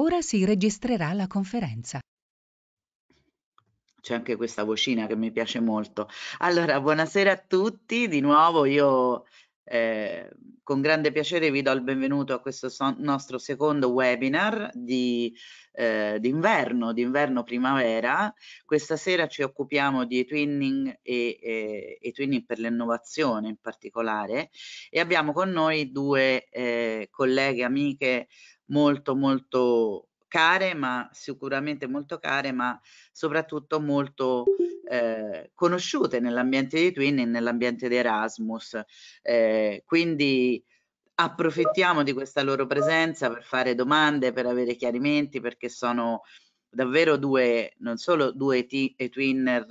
Ora si registrerà la conferenza. C'è anche questa vocina che mi piace molto. Allora, buonasera a tutti, di nuovo io eh, con grande piacere vi do il benvenuto a questo so nostro secondo webinar di, eh, d'inverno, d'inverno-primavera. Questa sera ci occupiamo di e-twinning e, e, e twinning per l'innovazione in particolare e abbiamo con noi due eh, colleghe amiche molto molto care, ma sicuramente molto care, ma soprattutto molto eh, conosciute nell'ambiente di Twin e nell'ambiente di Erasmus. Eh, quindi approfittiamo di questa loro presenza per fare domande, per avere chiarimenti, perché sono davvero due, non solo due e twinner,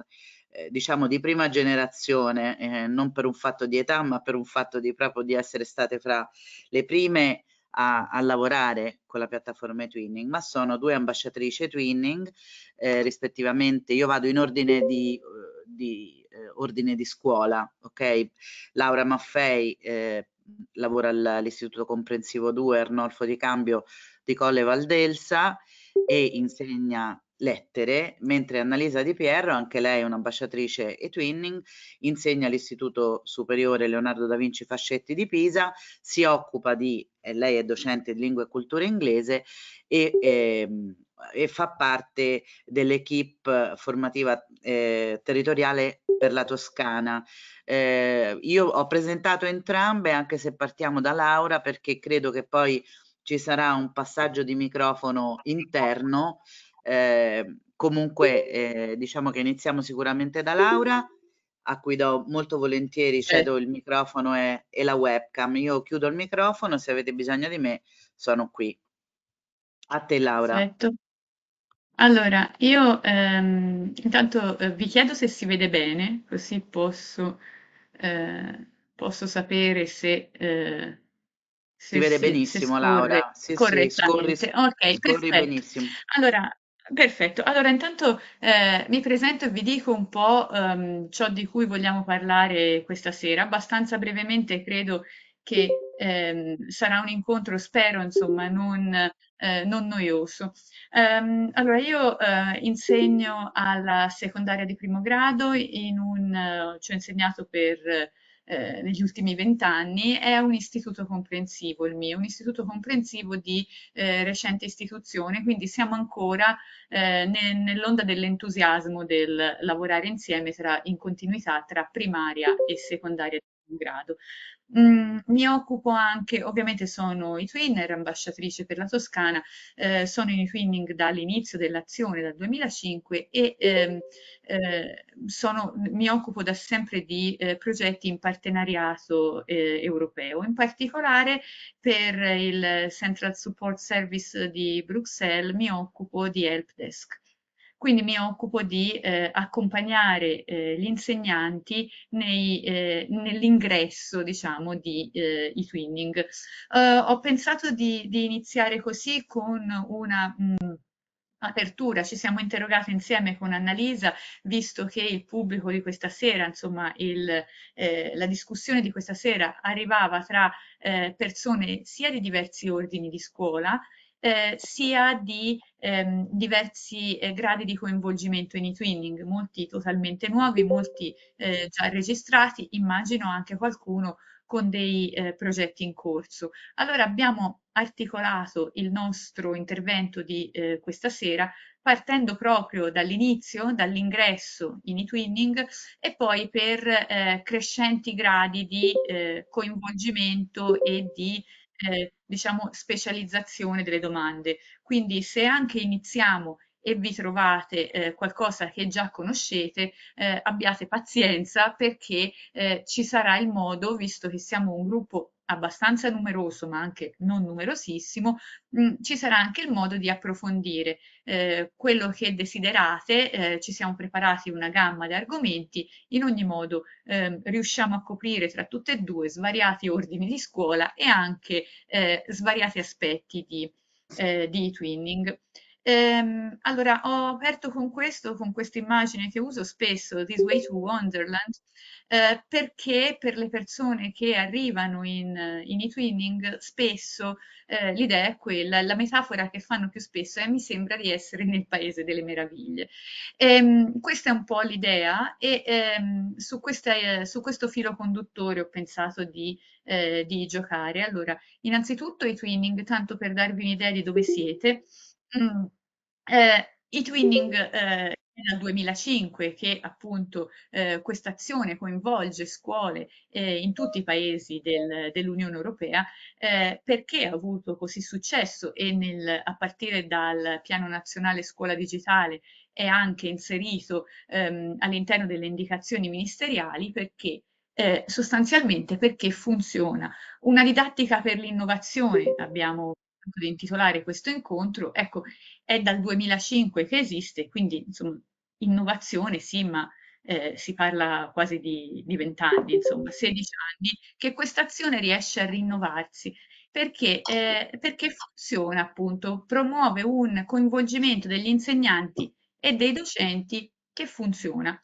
eh, diciamo di prima generazione, eh, non per un fatto di età, ma per un fatto di proprio di essere state fra le prime a, a, lavorare con la piattaforma Twinning, ma sono due ambasciatrici Twinning, eh, rispettivamente io vado in ordine di, eh, di eh, ordine di scuola, ok? Laura Maffei eh, lavora all'Istituto Comprensivo 2 Arnolfo di Cambio di Colle Valdelsa e insegna lettere, mentre Annalisa Di Pierro, anche lei è un'ambasciatrice e twinning, insegna all'Istituto Superiore Leonardo da Vinci Fascetti di Pisa, si occupa di, eh, lei è docente di lingua e cultura inglese e, eh, e fa parte dell'equipe formativa eh, territoriale per la Toscana. Eh, io ho presentato entrambe, anche se partiamo da Laura, perché credo che poi ci sarà un passaggio di microfono interno Ehm, comunque eh, diciamo che iniziamo sicuramente da Laura, a cui do molto volentieri, cedo il microfono e, e la webcam. Io chiudo il microfono, se avete bisogno di me sono qui. A te Laura. Perfetto. Allora, io ehm, intanto eh, vi chiedo se si vede bene, così posso, eh, posso sapere se, eh, se... si vede benissimo, se Laura. Sì, Sì, scorri, ok, scorri benissimo. Allora, Perfetto, allora intanto eh, mi presento e vi dico un po' ehm, ciò di cui vogliamo parlare questa sera, abbastanza brevemente credo che ehm, sarà un incontro, spero, insomma, non, eh, non noioso. Um, allora, io eh, insegno alla secondaria di primo grado, in un, eh, ci ho insegnato per eh, negli ultimi vent'anni, è un istituto comprensivo il mio, un istituto comprensivo di eh, recente istituzione, quindi siamo ancora eh, ne, nell'onda dell'entusiasmo del lavorare insieme tra, in continuità tra primaria e secondaria in grado. Mm, mi occupo anche, ovviamente sono i twinner, ambasciatrice per la Toscana, eh, sono in twinning dall'inizio dell'azione, dal 2005 e eh, eh, sono, mi occupo da sempre di eh, progetti in partenariato eh, europeo, in particolare per il Central Support Service di Bruxelles mi occupo di Helpdesk. desk. Quindi mi occupo di eh, accompagnare eh, gli insegnanti eh, nell'ingresso, diciamo, di e-twinning. Eh, eh, ho pensato di, di, iniziare così con una... Mh, mm, apertura, ci siamo interrogati insieme con Annalisa, visto che il pubblico di questa sera, insomma il, eh, la discussione di questa sera arrivava tra eh, persone sia di diversi ordini di scuola eh, sia di ehm, diversi eh, gradi di coinvolgimento in e-twinning, molti totalmente nuovi, molti eh, già registrati, immagino anche qualcuno con dei eh, progetti in corso. Allora abbiamo articolato il nostro intervento di eh, questa sera partendo proprio dall'inizio, dall'ingresso in e-twinning e poi per eh, crescenti gradi di eh, coinvolgimento e di eh, diciamo, specializzazione delle domande. Quindi se anche iniziamo e vi trovate eh, qualcosa che già conoscete, eh, abbiate pazienza perché eh, ci sarà il modo, visto che siamo un gruppo abbastanza numeroso ma anche non numerosissimo, mh, mm, ci sarà anche il modo di approfondire eh, quello che desiderate, eh, ci siamo preparati una gamma di argomenti, in ogni modo eh, riusciamo a coprire tra tutte e due svariati ordini di scuola e anche eh, svariati aspetti di, eh, di twinning. Ehm, allora, ho aperto con questo, con questa immagine che uso spesso, This Way to Wonderland, eh, perché per le persone che arrivano in, in e-twinning spesso eh, l'idea è quella, la metafora che fanno più spesso è eh, mi sembra di essere nel paese delle meraviglie. Ehm, questa è un po' l'idea e ehm, su, questa, eh, su, questo filo conduttore ho pensato di, eh, di giocare. Allora, innanzitutto i twinning, tanto per darvi un'idea di dove siete, mm, eh, il twinning eh, è dal 2005 che appunto eh, questa azione coinvolge scuole eh, in tutti i paesi del, dell'Unione Europea eh, perché ha avuto così successo e nel, a partire dal piano nazionale scuola digitale è anche inserito ehm, all'interno delle indicazioni ministeriali perché eh, sostanzialmente perché funziona. Una didattica per l'innovazione abbiamo appunto di intitolare questo incontro, ecco, è dal 2005 che esiste, quindi insomma, innovazione sì, ma eh, si parla quasi di, di 20 anni, insomma 16 anni, che questa azione riesce a rinnovarsi. Perché? Eh, perché funziona appunto, promuove un coinvolgimento degli insegnanti e dei docenti che funziona.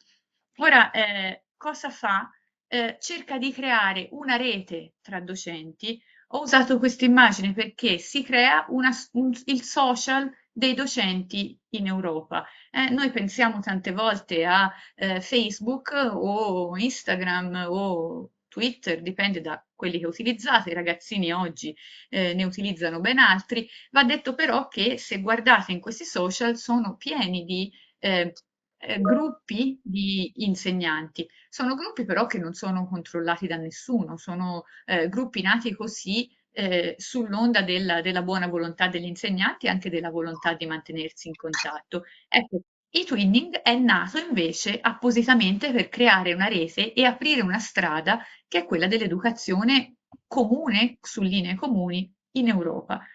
Ora, eh, cosa fa? Eh, cerca di creare una rete tra docenti ho usato questa immagine perché si crea una, un, il social dei docenti in Europa. Eh, noi pensiamo tante volte a eh, Facebook o Instagram o Twitter, dipende da quelli che utilizzate, i ragazzini oggi eh, ne utilizzano ben altri, va detto però che se guardate in questi social sono pieni di eh, eh gruppi di insegnanti. Sono gruppi però che non sono controllati da nessuno, sono eh, gruppi nati così eh, sull'onda della, della, buona volontà degli insegnanti e anche della volontà di mantenersi in contatto. Ecco, eTwinning è nato invece appositamente per creare una rete e aprire una strada che è quella dell'educazione comune, su linee comuni, in Europa.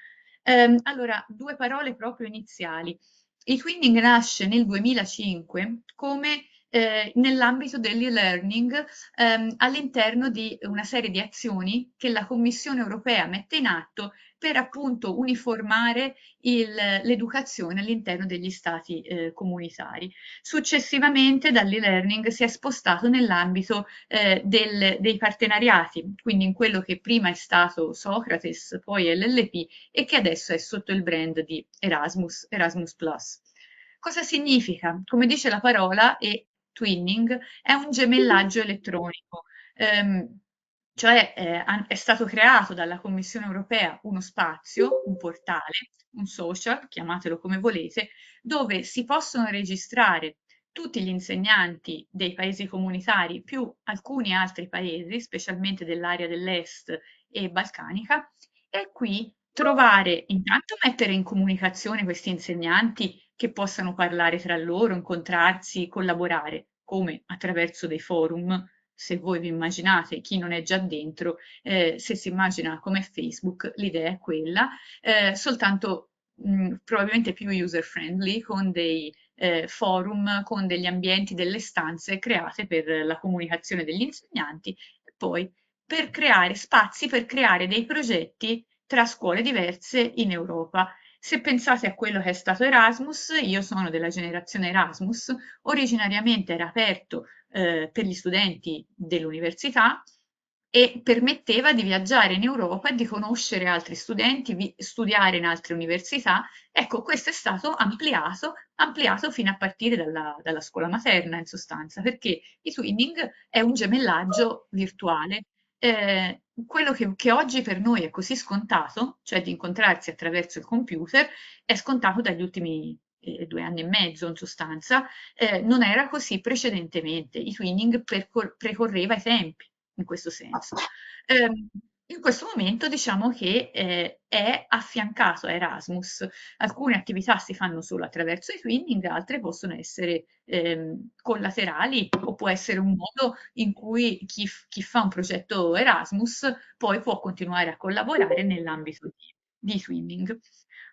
Ehm, allora, due parole proprio iniziali. eTwinning nasce nel 2005 come eh, nell'ambito dell'e-learning ehm, all'interno di una serie di azioni che la Commissione europea mette in atto per appunto uniformare l'educazione all'interno degli stati eh, comunitari. Successivamente dall'e-learning si è spostato nell'ambito eh, del, dei partenariati, quindi in quello che prima è stato Socrates, poi LLP e che adesso è sotto il brand di Erasmus, Erasmus Cosa significa? Come dice la parola e twinning è un gemellaggio mm-hmm. elettronico. Ehm, cioè eh, è stato creato dalla Commissione europea uno spazio, mm-hmm. un portale, un social, chiamatelo come volete, dove si possono registrare tutti gli insegnanti dei paesi comunitari più alcuni altri paesi, specialmente dell'area dell'est e balcanica, e qui trovare, intanto mettere in comunicazione questi insegnanti che possano parlare tra loro, incontrarsi, collaborare, come attraverso dei forum, se voi vi immaginate, chi non è già dentro, eh, se si immagina come Facebook, l'idea è quella, eh, soltanto mh, mm, probabilmente più user friendly, con dei eh, forum, con degli ambienti, delle stanze create per la comunicazione degli insegnanti e poi per creare spazi, per creare dei progetti tra scuole diverse in Europa. Se pensate a quello che è stato Erasmus, io sono della generazione Erasmus, originariamente era aperto eh, per gli studenti dell'università e permetteva di viaggiare in Europa e di conoscere altri studenti, vi, studiare in altre università. Ecco, questo è stato ampliato, ampliato fino a partire dalla, dalla scuola materna in sostanza, perché i twinning è un gemellaggio virtuale eh, quello che, che, oggi per noi è così scontato, cioè di incontrarsi attraverso il computer, è scontato dagli ultimi eh, due anni e mezzo in sostanza, eh, non era così precedentemente, i twinning precorreva i tempi in questo senso. Eh, in questo momento diciamo che eh, è affiancato a Erasmus. Alcune attività si fanno solo attraverso i twinning, altre possono essere ehm, collaterali o può essere un modo in cui chi, chi, fa un progetto Erasmus poi può continuare a collaborare nell'ambito di, di twinning.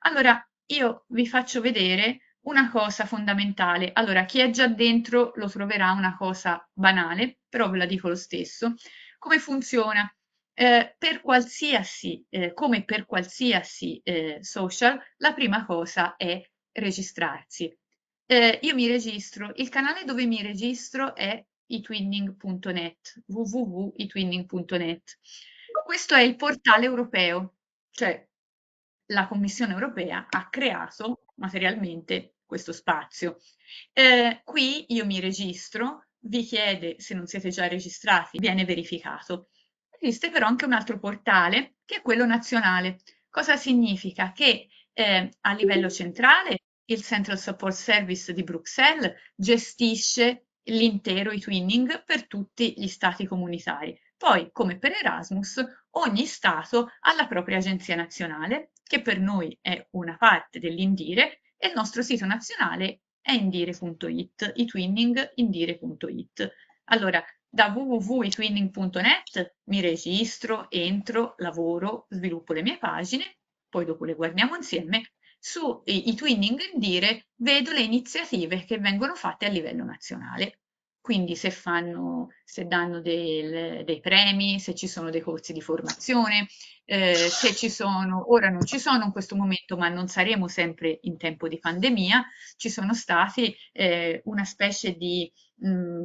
Allora, io vi faccio vedere una cosa fondamentale. Allora, chi è già dentro lo troverà una cosa banale, però ve la dico lo stesso. Come funziona? Eh, per qualsiasi, eh, come per qualsiasi eh, social, la prima cosa è registrarsi. Eh, io mi registro, il canale dove mi registro è itwinning.net, www.itwinning.net. Questo è il portale europeo, cioè la Commissione europea ha creato materialmente questo spazio. Eh, qui io mi registro, vi chiede se non siete già registrati, viene verificato. Esiste però anche un altro portale che è quello nazionale. Cosa significa? Che eh, a livello centrale il Central Support Service di Bruxelles gestisce l'intero e-twinning per tutti gli stati comunitari. Poi, come per Erasmus, ogni Stato ha la propria agenzia nazionale, che per noi è una parte dell'Indire, e il nostro sito nazionale è indire.it, e-twinning indire.it. Allora, da www.etwinning.net mi registro, entro, lavoro, sviluppo le mie pagine, poi dopo le guardiamo insieme, su i twinning dire vedo le iniziative che vengono fatte a livello nazionale. Quindi se, fanno, se danno del, dei premi, se ci sono dei corsi di formazione, eh, se ci sono, ora non ci sono in questo momento, ma non saremo sempre in tempo di pandemia, ci sono stati eh, una specie di mh, mm,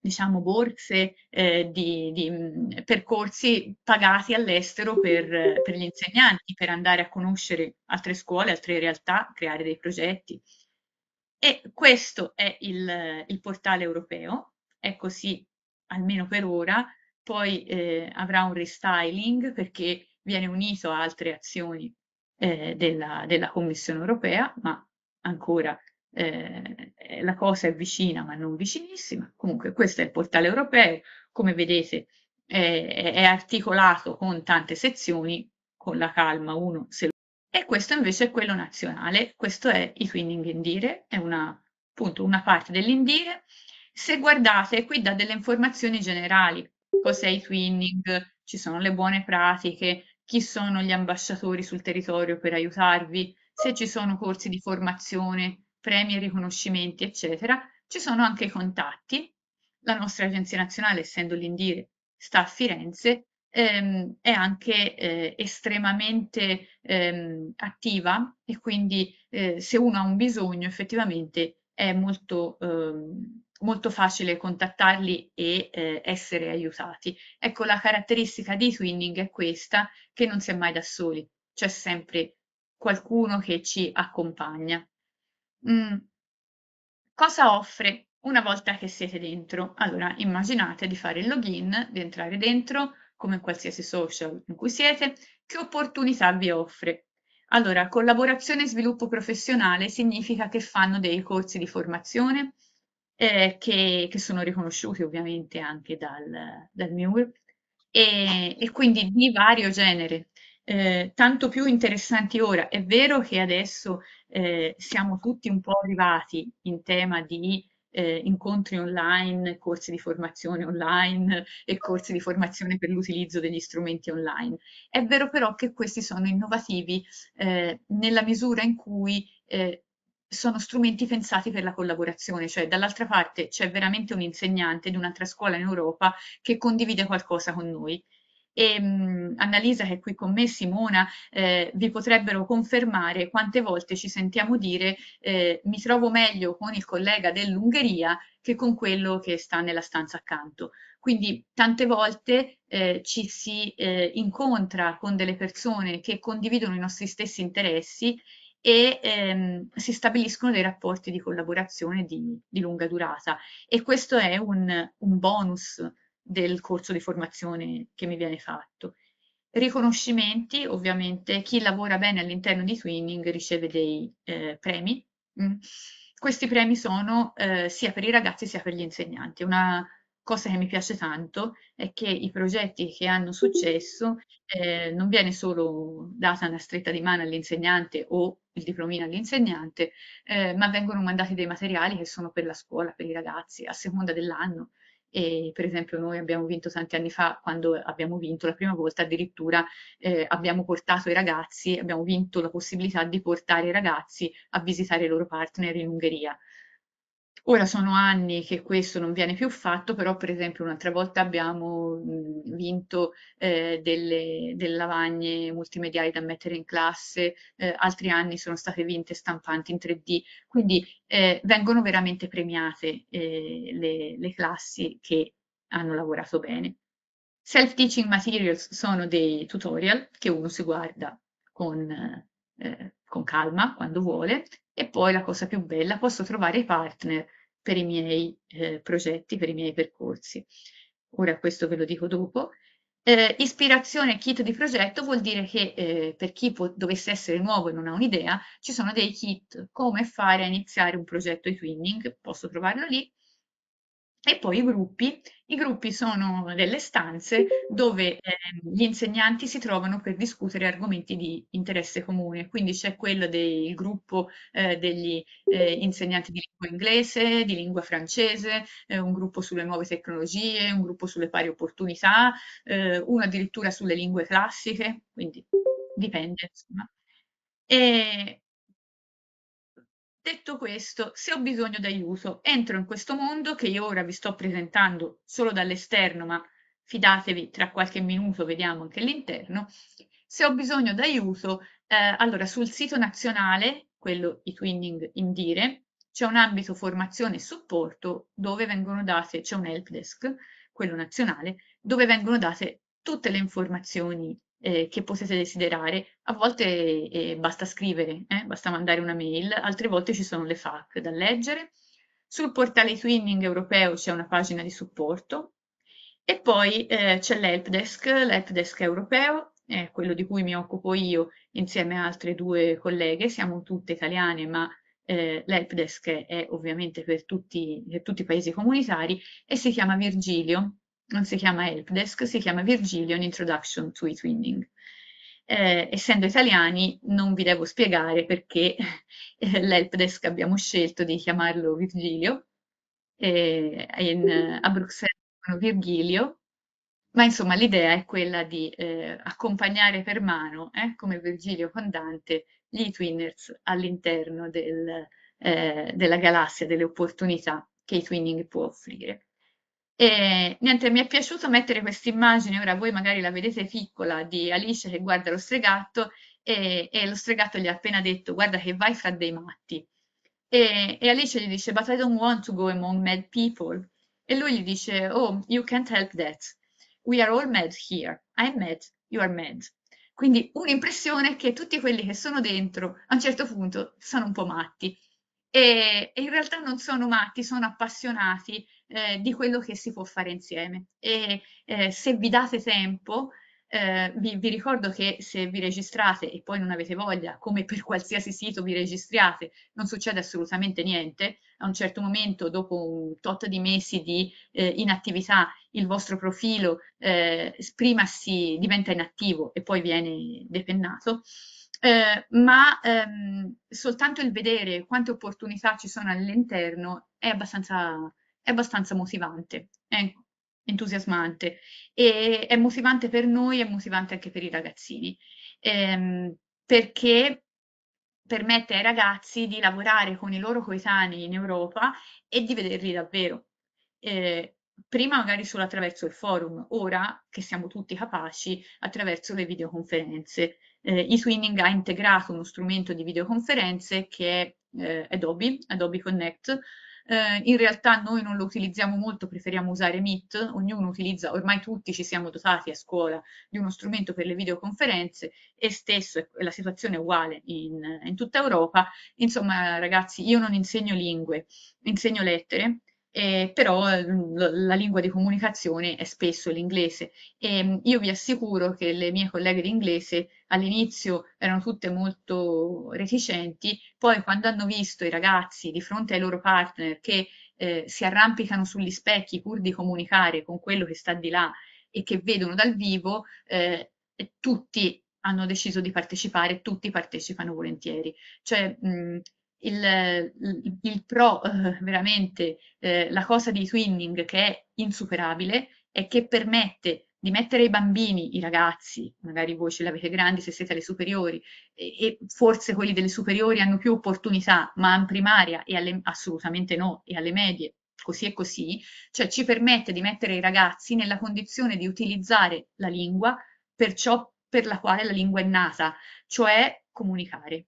diciamo, borse eh, di, di mm, percorsi pagati all'estero per, per, gli insegnanti, per andare a conoscere altre scuole, altre realtà, creare dei progetti. E questo è il, il portale europeo, è così almeno per ora, poi eh, avrà un restyling perché viene unito a altre azioni eh, della, della Commissione europea, ma ancora eh, eh, la cosa è vicina ma non vicinissima. Comunque questo è il portale europeo, come vedete eh, è articolato con tante sezioni, con la calma uno se lo... E questo invece è quello nazionale, questo è i Twinning Indire, è una, appunto una parte dell'Indire. Se guardate qui dà delle informazioni generali, cos'è i Twinning, ci sono le buone pratiche, chi sono gli ambasciatori sul territorio per aiutarvi, se ci sono corsi di formazione premi e riconoscimenti, eccetera, ci sono anche i contatti. La nostra agenzia nazionale, essendo l'Indire, sta a Firenze, ehm, è anche eh, estremamente ehm, attiva e quindi eh, se uno ha un bisogno effettivamente è molto, ehm, molto facile contattarli e eh, essere aiutati. Ecco, la caratteristica di Twinning è questa, che non si è mai da soli, c'è sempre qualcuno che ci accompagna. Mh. Mm. Cosa offre una volta che siete dentro? Allora, immaginate di fare il login, di entrare dentro, come in qualsiasi social in cui siete, che opportunità vi offre? Allora, collaborazione e sviluppo professionale significa che fanno dei corsi di formazione eh, che, che, sono riconosciuti ovviamente anche dal, dal MIUR e, e quindi di vario genere, eh, tanto più interessanti ora. È vero che adesso eh, siamo tutti un po' arrivati in tema di eh, incontri online, corsi di formazione online e corsi di formazione per l'utilizzo degli strumenti online. È vero però che questi sono innovativi eh, nella misura in cui eh, sono strumenti pensati per la collaborazione, cioè dall'altra parte c'è veramente un insegnante di un'altra scuola in Europa che condivide qualcosa con noi e mh, mm, Annalisa che è qui con me, Simona, eh, vi potrebbero confermare quante volte ci sentiamo dire eh, mi trovo meglio con il collega dell'Ungheria che con quello che sta nella stanza accanto. Quindi tante volte eh, ci si eh, incontra con delle persone che condividono i nostri stessi interessi e ehm, si stabiliscono dei rapporti di collaborazione di, di lunga durata e questo è un, un bonus del corso di formazione che mi viene fatto. Riconoscimenti, ovviamente, chi lavora bene all'interno di Twinning riceve dei eh, premi. Mm. Questi premi sono eh, sia per i ragazzi sia per gli insegnanti. Una cosa che mi piace tanto è che i progetti che hanno successo eh, non viene solo data una stretta di mano all'insegnante o il diplomino all'insegnante, eh, ma vengono mandati dei materiali che sono per la scuola, per i ragazzi, a seconda dell'anno e per esempio noi abbiamo vinto tanti anni fa, quando abbiamo vinto la prima volta addirittura eh, abbiamo portato i ragazzi, abbiamo vinto la possibilità di portare i ragazzi a visitare i loro partner in Ungheria Ora sono anni che questo non viene più fatto, però per esempio un'altra volta abbiamo vinto eh, delle, delle, lavagne multimediali da mettere in classe, eh, altri anni sono state vinte stampanti in 3D, quindi eh, vengono veramente premiate eh, le, le classi che hanno lavorato bene. Self-teaching materials sono dei tutorial che uno si guarda con, eh, con calma quando vuole e poi la cosa più bella, posso trovare i partner per i miei eh, progetti, per i miei percorsi. Ora questo ve lo dico dopo. Eh, ispirazione kit di progetto vuol dire che eh, per chi può, dovesse essere nuovo e non ha un'idea, ci sono dei kit come fare a iniziare un progetto di twinning, posso trovarlo lì, e poi i gruppi. I gruppi sono delle stanze dove eh, gli insegnanti si trovano per discutere argomenti di interesse comune. Quindi c'è quello del gruppo eh, degli eh, insegnanti di lingua inglese, di lingua francese, eh, un gruppo sulle nuove tecnologie, un gruppo sulle pari opportunità, eh, uno addirittura sulle lingue classiche, quindi dipende insomma. E Detto questo, se ho bisogno d'aiuto, entro in questo mondo che io ora vi sto presentando solo dall'esterno, ma fidatevi, tra qualche minuto vediamo anche l'interno. Se ho bisogno d'aiuto, eh, allora sul sito nazionale, quello i Twinning Indire, c'è un ambito formazione e supporto dove vengono date, c'è un help desk, quello nazionale, dove vengono date tutte le informazioni eh, che potete desiderare. A volte eh, basta scrivere, eh, basta mandare una mail, altre volte ci sono le FAQ da leggere. Sul portale Twinning europeo c'è una pagina di supporto e poi eh, c'è l'helpdesk, l'helpdesk europeo, è quello di cui mi occupo io insieme a altre due colleghe, siamo tutte italiane ma eh, l'help è ovviamente per tutti, per tutti i paesi comunitari e si chiama Virgilio non si chiama helpdesk, si chiama Virgilio, an introduction to it winning. Eh, essendo italiani non vi devo spiegare perché eh, l'helpdesk abbiamo scelto di chiamarlo Virgilio, eh, in, a Bruxelles Virgilio, ma insomma l'idea è quella di eh, accompagnare per mano, eh, come Virgilio con Dante, gli twinners all'interno del, eh, della galassia delle opportunità che i twinning può offrire. E, niente, mi è piaciuto mettere questa immagine, ora voi magari la vedete piccola, di Alice che guarda lo stregato e, e lo stregato gli ha appena detto guarda che vai fra dei matti. E, e, Alice gli dice but I don't want to go among mad people. E lui gli dice oh, you can't help that. We are all mad here. I'm mad, you are mad. Quindi un'impressione che tutti quelli che sono dentro a un certo punto sono un po' matti e, e in realtà non sono matti, sono appassionati eh, di quello che si può fare insieme. E eh, se vi date tempo, eh, vi, vi, ricordo che se vi registrate e poi non avete voglia, come per qualsiasi sito vi registriate, non succede assolutamente niente. A un certo momento, dopo un tot di mesi di eh, inattività, il vostro profilo eh, prima si diventa inattivo e poi viene depennato eh, ma ehm, soltanto il vedere quante opportunità ci sono all'interno è abbastanza, è abbastanza motivante, è entusiasmante e è motivante per noi e motivante anche per i ragazzini, ehm, perché permette ai ragazzi di lavorare con i loro coetanei in Europa e di vederli davvero. Eh, prima magari solo attraverso il forum, ora che siamo tutti capaci attraverso le videoconferenze eh, eSwinning ha integrato uno strumento di videoconferenze che è eh, Adobe, Adobe Connect. Eh, in realtà noi non lo utilizziamo molto, preferiamo usare Meet, ognuno utilizza, ormai tutti ci siamo dotati a scuola di uno strumento per le videoconferenze e stesso è, la situazione è uguale in, in tutta Europa. Insomma ragazzi, io non insegno lingue, insegno lettere eh, però mm, la lingua di comunicazione è spesso l'inglese e ehm, io vi assicuro che le mie colleghe di inglese all'inizio erano tutte molto reticenti, poi quando hanno visto i ragazzi di fronte ai loro partner che eh, si arrampicano sugli specchi pur di comunicare con quello che sta di là e che vedono dal vivo, eh, tutti hanno deciso di partecipare, tutti partecipano volentieri. Cioè, mh, mm, il, il, il pro, eh, veramente, eh, la cosa di twinning che è insuperabile è che permette di mettere i bambini, i ragazzi, magari voi ce l'avete grandi se siete alle superiori, e, e, forse quelli delle superiori hanno più opportunità, ma in primaria e alle, assolutamente no, e alle medie così e così, cioè ci permette di mettere i ragazzi nella condizione di utilizzare la lingua per ciò per la quale la lingua è nata, cioè comunicare.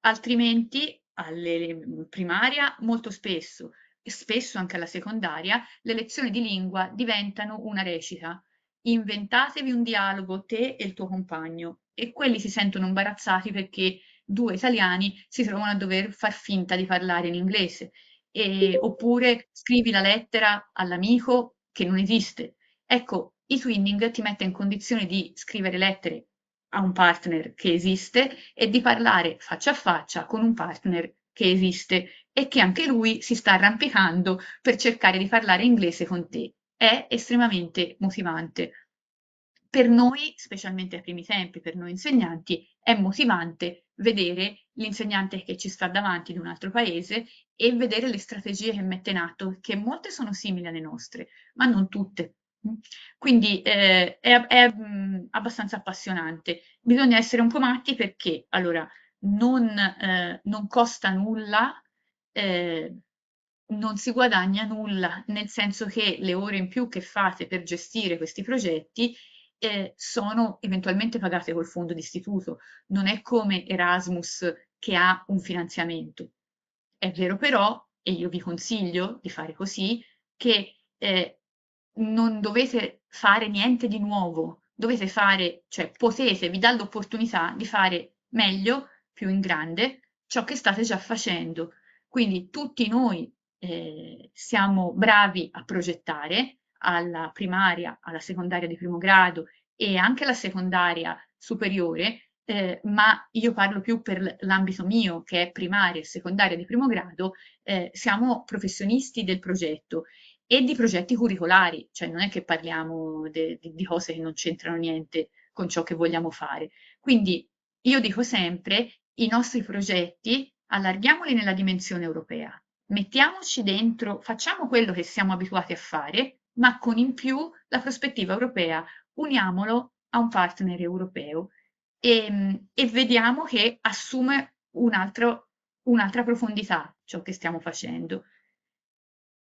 Altrimenti alle mm, primaria, molto spesso, e spesso anche alla secondaria, le lezioni di lingua diventano una recita. Inventatevi un dialogo te e il tuo compagno e quelli si sentono imbarazzati perché due italiani si trovano a dover far finta di parlare in inglese. E, oppure scrivi la lettera all'amico che non esiste. Ecco, i twinning ti mette in condizione di scrivere lettere a un partner che esiste e di parlare faccia a faccia con un partner che esiste e che anche lui si sta arrampicando per cercare di parlare inglese con te. È estremamente motivante. Per noi, specialmente ai primi tempi, per noi insegnanti, è motivante vedere l'insegnante che ci sta davanti in un altro paese e vedere le strategie che mette in atto, che molte sono simili alle nostre, ma non tutte. Quindi eh, è, è mh, abbastanza appassionante. Bisogna essere un po' matti perché allora non, eh, non costa nulla, eh, non si guadagna nulla, nel senso che le ore in più che fate per gestire questi progetti eh, sono eventualmente pagate col fondo d'istituto. Non è come Erasmus che ha un finanziamento. È vero però, e io vi consiglio di fare così, che eh, non dovete fare niente di nuovo, dovete fare, cioè potete, vi dà l'opportunità di fare meglio, più in grande, ciò che state già facendo. Quindi tutti noi eh, siamo bravi a progettare alla primaria, alla secondaria di primo grado e anche alla secondaria superiore, eh, ma io parlo più per l'ambito mio che è primaria e secondaria di primo grado, eh, siamo professionisti del progetto e di progetti curricolari, cioè non è che parliamo di cose che non c'entrano niente con ciò che vogliamo fare. Quindi io dico sempre, i nostri progetti allarghiamoli nella dimensione europea, mettiamoci dentro, facciamo quello che siamo abituati a fare, ma con in più la prospettiva europea, uniamolo a un partner europeo e, e vediamo che assume un altro, un'altra profondità ciò che stiamo facendo.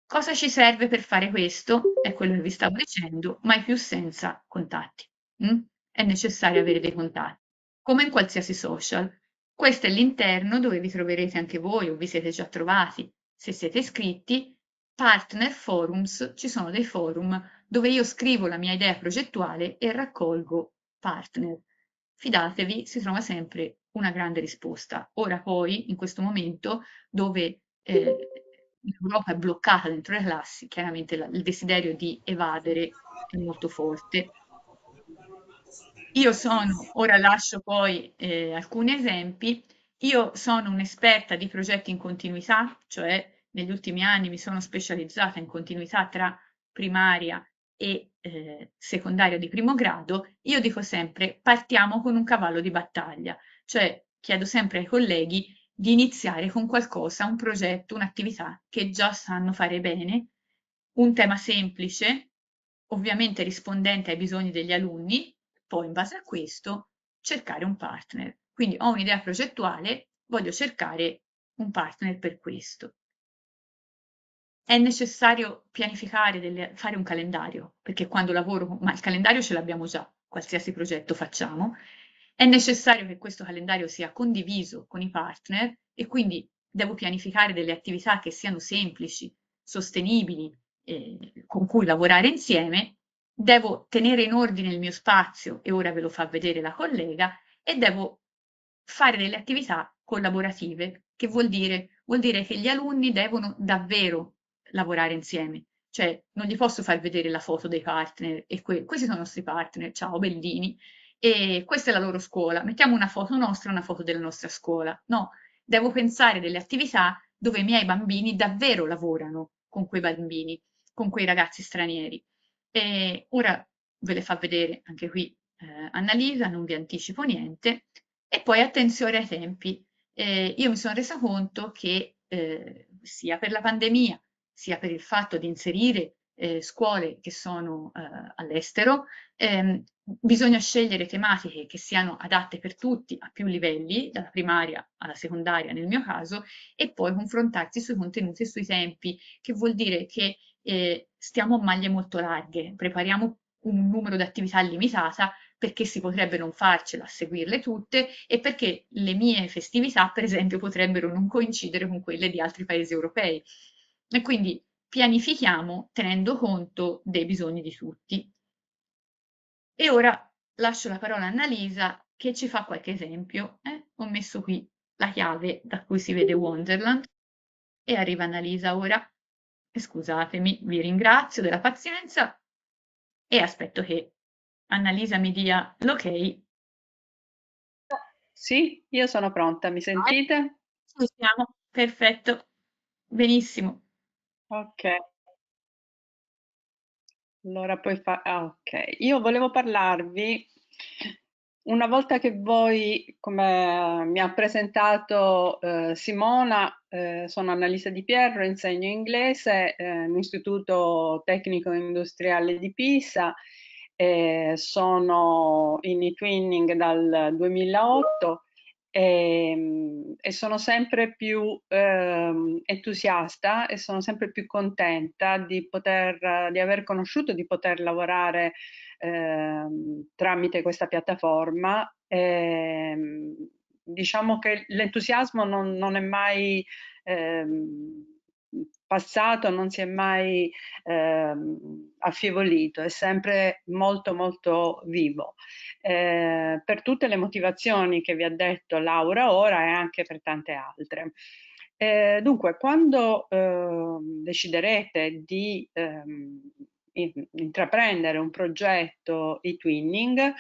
Cosa ci serve per fare questo? È quello che vi stavo dicendo, mai più senza contatti. Mm? È necessario avere dei contatti, come in qualsiasi social. Questo è l'interno dove vi troverete anche voi o vi siete già trovati. Se siete iscritti, partner forums, ci sono dei forum dove io scrivo la mia idea progettuale e raccolgo partner. Fidatevi, si trova sempre una grande risposta. Ora poi, in questo momento, dove eh, l'Europa è bloccata dentro le classi, chiaramente la, il desiderio di evadere è molto forte. Io sono, ora lascio poi eh, alcuni esempi, io sono un'esperta di progetti in continuità, cioè negli ultimi anni mi sono specializzata in continuità tra primaria e eh, secondaria di primo grado, io dico sempre partiamo con un cavallo di battaglia, cioè chiedo sempre ai colleghi di iniziare con qualcosa, un progetto, un'attività che già sanno fare bene, un tema semplice, ovviamente rispondente ai bisogni degli alunni, poi in base a questo cercare un partner. Quindi ho un'idea progettuale, voglio cercare un partner per questo. È necessario pianificare, delle, fare un calendario, perché quando lavoro, ma il calendario ce l'abbiamo già, qualsiasi progetto facciamo, è necessario che questo calendario sia condiviso con i partner e quindi devo pianificare delle attività che siano semplici, sostenibili, eh, con cui lavorare insieme. Devo tenere in ordine il mio spazio e ora ve lo fa vedere la collega e devo fare delle attività collaborative, che vuol dire? Vuol dire che gli alunni devono davvero lavorare insieme, cioè non gli posso far vedere la foto dei partner e que- questi sono i nostri partner, ciao Bellini, e questa è la loro scuola, mettiamo una foto nostra e una foto della nostra scuola. No, devo pensare delle attività dove i miei bambini davvero lavorano con quei bambini, con quei ragazzi stranieri. E ora ve le fa vedere anche qui eh, Annalisa, non vi anticipo niente. E poi attenzione ai tempi. Eh, io mi sono resa conto che eh, sia per la pandemia, sia per il fatto di inserire eh, scuole che sono eh, all'estero, eh, bisogna scegliere tematiche che siano adatte per tutti a più livelli, dalla primaria alla secondaria nel mio caso, e poi confrontarsi sui contenuti e sui tempi, che vuol dire che eh, stiamo a maglie molto larghe, prepariamo un numero di attività limitata perché si potrebbe non farcela seguirle tutte e perché le mie festività, per esempio, potrebbero non coincidere con quelle di altri paesi europei. E quindi pianifichiamo tenendo conto dei bisogni di tutti. E ora lascio la parola a Annalisa che ci fa qualche esempio. Eh? Ho messo qui la chiave da cui si vede Wonderland e arriva Annalisa ora. Scusatemi, vi ringrazio della pazienza e aspetto che Annalisa mi dia l'ok. Sì, io sono pronta, mi sentite? Ci siamo, perfetto, benissimo. Ok. Allora poi fa ah okay. Io volevo parlarvi una volta che voi, come mi ha presentato, uhm, Simona, uhm, sono Annalisa Di Pierro, insegno inglese, ehm, in istituto tecnico industriale di Pisa, e eh, sono in e-twinning dal 2008 e, ehm, e sono sempre più eh, entusiasta e sono sempre più contenta di, poter, di aver conosciuto, di poter lavorare eh, tramite questa piattaforma. Eh, diciamo che l'entusiasmo non, non, è mai... Ehm, passato non si è mai eh, affievolito, è sempre molto molto vivo. Eh, per tutte le motivazioni che vi ha detto Laura ora e anche per tante altre. Eh, dunque, quando ehm, deciderete di ehm, intraprendere un progetto e-twinning,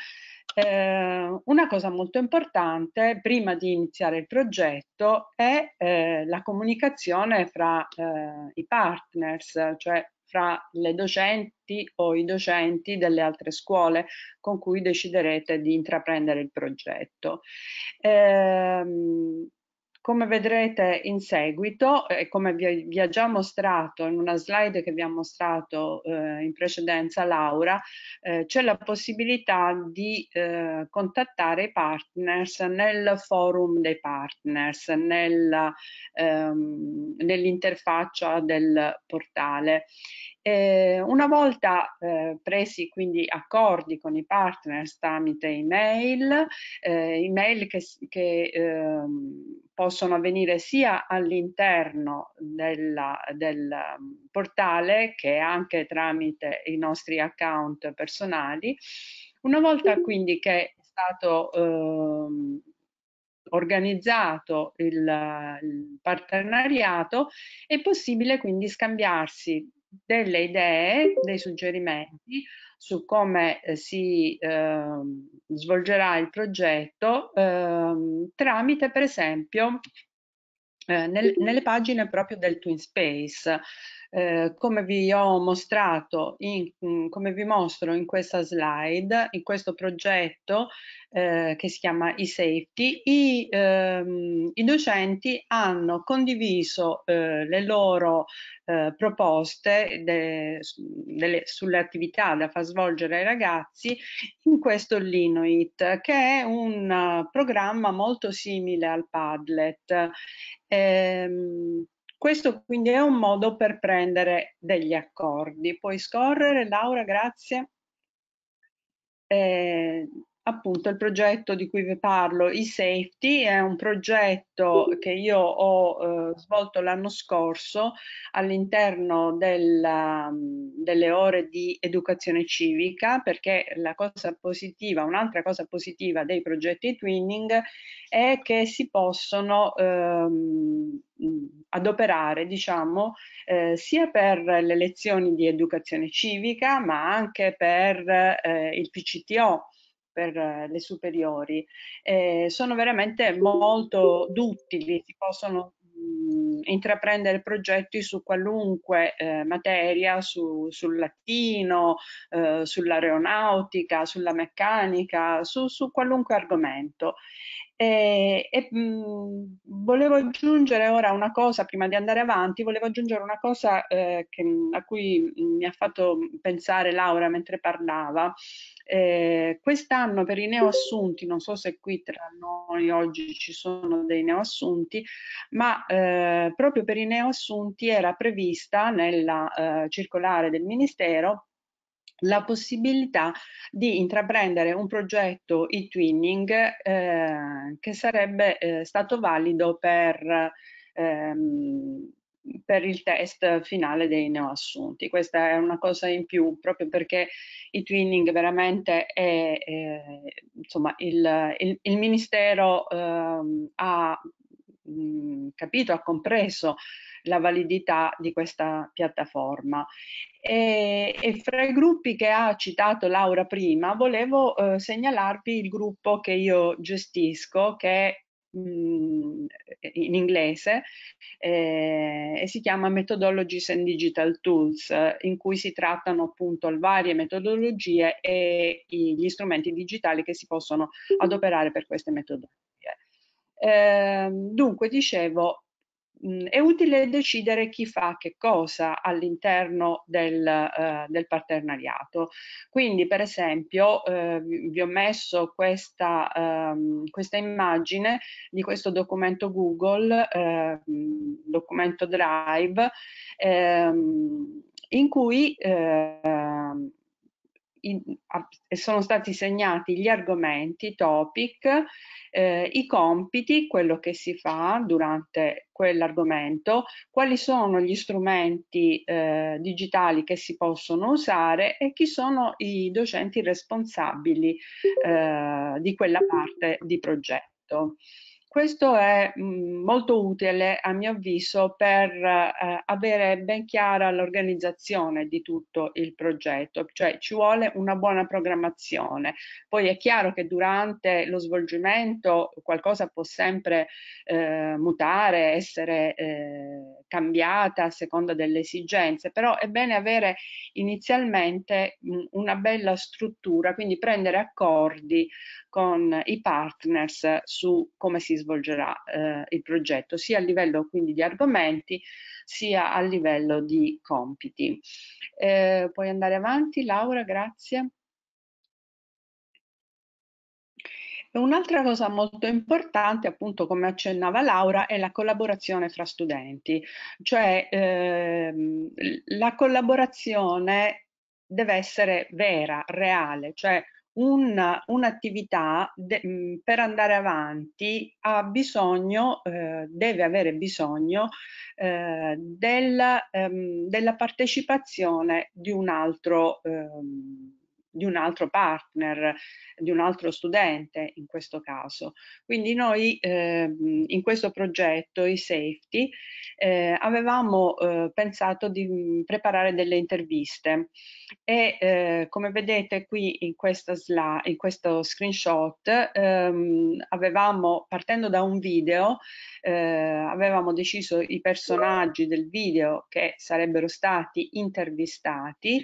eh, una cosa molto importante prima di iniziare il progetto è eh, la comunicazione fra eh, i partners, cioè fra le docenti o i docenti delle altre scuole con cui deciderete di intraprendere il progetto. Ehm, come vedrete in seguito e eh, come vi, ha già mostrato in una slide che vi ha mostrato eh, in precedenza Laura, eh, c'è la possibilità di eh, contattare i partners nel forum dei partners, nel, ehm, nell'interfaccia del portale. una volta eh, presi quindi accordi con i partners tramite email, email che, che ehm, possono avvenire sia all'interno del um, portale che anche tramite i nostri account personali. Una volta quindi che è stato ehm, organizzato il, il partenariato, è possibile quindi scambiarsi delle idee, dei suggerimenti su come eh, si ehm, svolgerà il progetto ehm, tramite per esempio eh, nel, nelle pagine proprio del Twin Space. Eh, come vi ho mostrato, in, mm, come vi mostro in questa slide, in questo progetto eh, che si chiama eSafety, i, ehm, i docenti hanno condiviso eh, le loro eh, proposte de, delle, sulle attività da far svolgere ai ragazzi in questo Linoit, che è un uh, programma molto simile al Padlet Ehm, questo quindi è un modo per prendere degli accordi. Puoi scorrere, Laura, grazie. Eh, appunto il progetto di cui vi parlo, eSafety, è un progetto che io ho eh, svolto l'anno scorso all'interno um, delle ore di educazione civica, perché la cosa positiva, un'altra cosa positiva dei progetti twinning è che si possono ehm, adoperare, diciamo, eh, sia per le lezioni di educazione civica, ma anche per eh, il PCTO per eh, le superiori. Eh, sono veramente molto duttili, si possono mh, mhmm, intraprendere progetti su qualunque eh, materia, su, sul latino, eh, sull'aeronautica, sulla meccanica, su, su qualunque argomento. Eh, e, e mh, mhmm, volevo aggiungere ora una cosa, prima di andare avanti, volevo aggiungere una cosa eh, che, a cui mhmm, mi ha fatto pensare Laura mentre parlava. Eh, quest'anno per i neoassunti, non so se qui tra noi oggi ci sono dei neoassunti, ma eh, proprio per i neoassunti era prevista nella eh, circolare del Ministero la possibilità di intraprendere un progetto e-twinning eh, che sarebbe eh, stato valido per, ehm, per, il test finale dei neoassunti. Questa è una cosa in più proprio perché e-twinning veramente è, eh, insomma, il, il, il Ministero ehm, ha capito, ha compreso la validità di questa piattaforma. E, e, fra i gruppi che ha citato Laura prima, volevo eh, segnalarvi il gruppo che io gestisco, che è in inglese eh, e si chiama Methodologies and Digital Tools in cui si trattano appunto varie metodologie e gli strumenti digitali che si possono adoperare per queste metodologie. Ehm, dunque, dicevo, mh, mhmm, è utile decidere chi fa che cosa all'interno del, eh, del partenariato. Quindi, per esempio, eh, vi ho messo questa, ehm, questa, immagine di questo documento Google, ehm, documento Drive, ehm, in cui ehm, in, a, sono stati segnati gli argomenti, i topic, eh, i compiti, quello che si fa durante quell'argomento, quali sono gli strumenti eh, digitali che si possono usare e chi sono i docenti responsabili eh, di quella parte di progetto. Questo è molto utile, a mio avviso, per eh, avere ben chiara l'organizzazione di tutto il progetto, cioè ci vuole una buona programmazione. Poi è chiaro che durante lo svolgimento qualcosa può sempre eh, mutare, essere eh, cambiata a seconda delle esigenze, però è bene avere inizialmente mh, una bella struttura, quindi prendere accordi con i partners su come si svolgerà eh, il progetto, sia a livello quindi di argomenti sia a livello di compiti. Eh, puoi andare avanti Laura, grazie. Un'altra cosa molto importante, appunto come accennava Laura, è la collaborazione fra studenti, cioè ehm, la collaborazione deve essere vera, reale, cioè una, un'attività de, mhmm, per andare avanti ha bisogno, eh, deve avere bisogno eh, del, ehm, della partecipazione di un altro ehm, di un altro partner, di un altro studente in questo caso. Quindi noi eh, in questo progetto, i safety, eh, avevamo eh, pensato di mm, preparare delle interviste e eh, come vedete qui in, sla, in questo screenshot ehm, avevamo, partendo da un video, eh, avevamo deciso i personaggi del video che sarebbero stati intervistati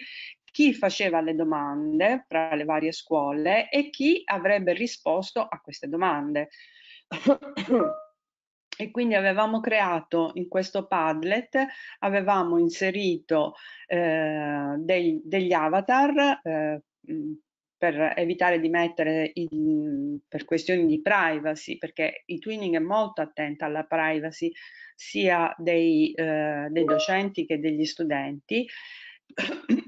chi faceva le domande fra le varie scuole e chi avrebbe risposto a queste domande. e quindi avevamo creato in questo Padlet, avevamo inserito eh, dei, degli avatar eh, mm, per evitare di mettere in, per questioni di privacy, perché il twinning è molto attenta alla privacy sia dei, eh, dei docenti che degli studenti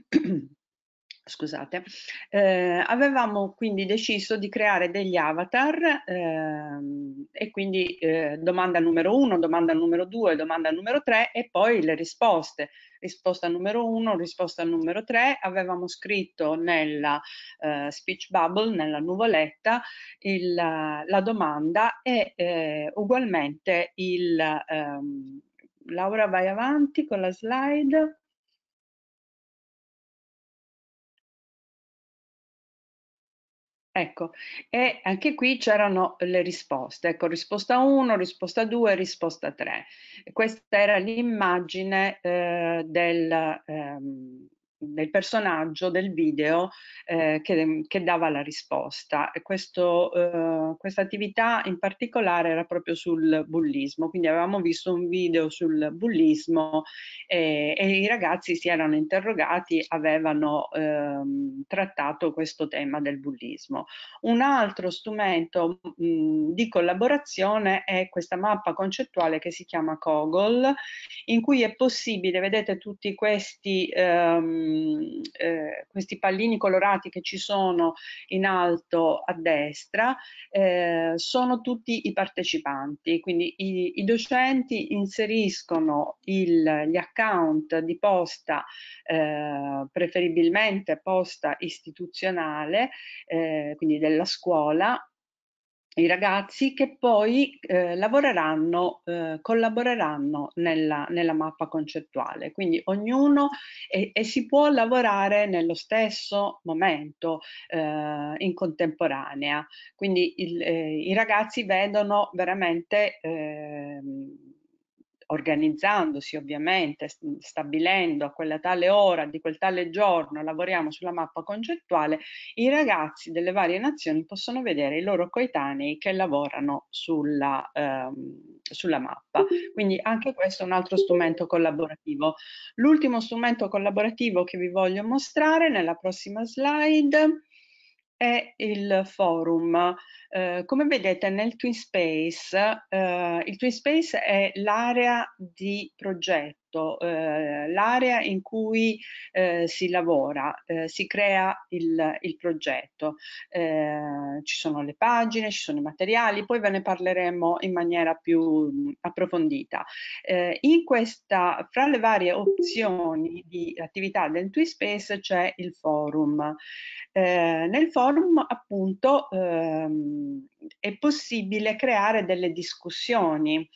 scusate, eh, avevamo quindi deciso di creare degli avatar ehm, e quindi eh, domanda numero 1, domanda numero 2, domanda numero 3 e poi le risposte. Risposta numero 1, risposta numero 3, avevamo scritto nella eh, speech bubble, nella nuvoletta, il, la domanda e eh, ugualmente il... Ehm, Laura vai avanti con la slide. Ecco, e anche qui c'erano le risposte, ecco, risposta 1, risposta 2, risposta 3. Questa era l'immagine eh, del, ehm, del personaggio del video eh, che, che, dava la risposta. E questo, eh, questa attività in particolare era proprio sul bullismo, quindi avevamo visto un video sul bullismo eh, e i ragazzi si erano interrogati, avevano ehm, trattato questo tema del bullismo. Un altro strumento mh, di collaborazione è questa mappa concettuale che si chiama Kogol, in cui è possibile, vedete tutti questi... Ehm, Ehm, eh, questi pallini colorati che ci sono in alto a destra eh, sono tutti i partecipanti, quindi i, i docenti inseriscono il, gli account di posta, eh, preferibilmente posta istituzionale, eh, quindi della scuola, i ragazzi che poi eh, lavoreranno, eh, collaboreranno nella, nella, mappa concettuale, quindi ognuno e, e, si può lavorare nello stesso momento eh, in contemporanea, quindi il, eh, i ragazzi vedono veramente ehm, organizzandosi ovviamente, stabilendo a quella tale ora, di quel tale giorno, lavoriamo sulla mappa concettuale, i ragazzi delle varie nazioni possono vedere i loro coetanei che lavorano sulla, ehm, sulla mappa. Quindi anche questo è un altro strumento collaborativo. L'ultimo strumento collaborativo che vi voglio mostrare nella prossima slide è il forum. Eh, come vedete nel Twin Space, eh, il Twin Space è l'area di progetto tutto eh, l'area in cui eh, si lavora, eh, si crea il, il progetto. Eh, ci sono le pagine, ci sono i materiali, poi ve ne parleremo in maniera più mm, approfondita. Eh, in questa, fra le varie opzioni di attività del Twispace c'è il forum. Eh, nel forum appunto ehm, è possibile creare delle discussioni.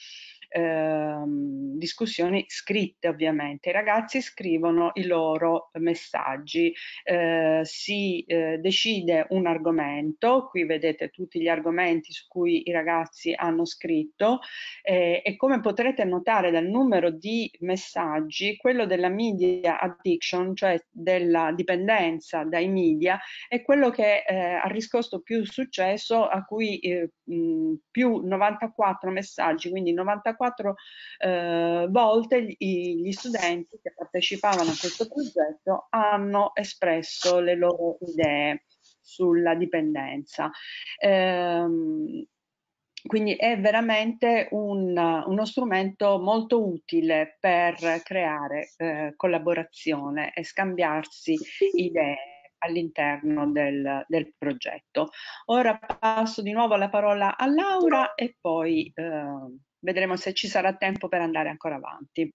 Ehm, discussioni scritte ovviamente. I ragazzi scrivono i loro messaggi, eh, si eh, decide un argomento, qui vedete tutti gli argomenti su cui i ragazzi hanno scritto eh, e come potrete notare dal numero di messaggi, quello della media addiction, cioè della dipendenza dai media, è quello che eh, ha riscosso più successo, a cui eh, mh, più 94 messaggi, quindi 94 34 eh, volte gli, gli studenti che partecipavano a questo progetto hanno espresso le loro idee sulla dipendenza. Ehm, quindi è veramente un, uno strumento molto utile per creare eh, collaborazione e scambiarsi idee all'interno del, del, progetto. Ora passo di nuovo la parola a Laura e poi eh, vedremo se ci sarà tempo per andare ancora avanti.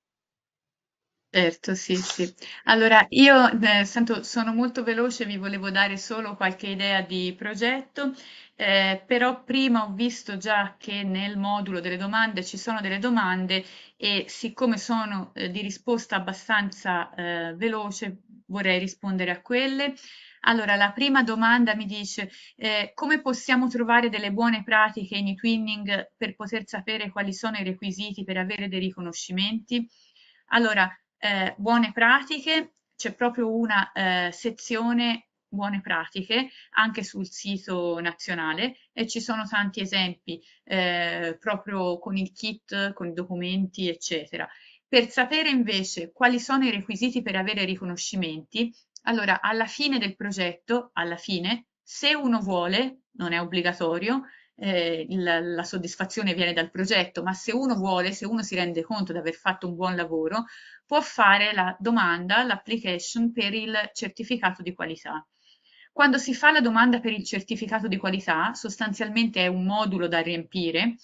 Certo, sì, sì. Allora, io eh, sento, sono molto veloce, vi volevo dare solo qualche idea di progetto, eh, però prima ho visto già che nel modulo delle domande ci sono delle domande e siccome sono eh, di risposta abbastanza eh, veloce, vorrei rispondere a quelle. Allora, la prima domanda mi dice eh, come possiamo trovare delle buone pratiche in e-twinning per poter sapere quali sono i requisiti per avere dei riconoscimenti? Allora, eh, buone pratiche, c'è proprio una eh, sezione buone pratiche anche sul sito nazionale e ci sono tanti esempi eh, proprio con il kit, con i documenti eccetera per sapere invece quali sono i requisiti per avere riconoscimenti, allora alla fine del progetto, alla fine, se uno vuole, non è obbligatorio, eh, la, la, soddisfazione viene dal progetto, ma se uno vuole, se uno si rende conto di aver fatto un buon lavoro, può fare la domanda, l'application per il certificato di qualità. Quando si fa la domanda per il certificato di qualità, sostanzialmente è un modulo da riempire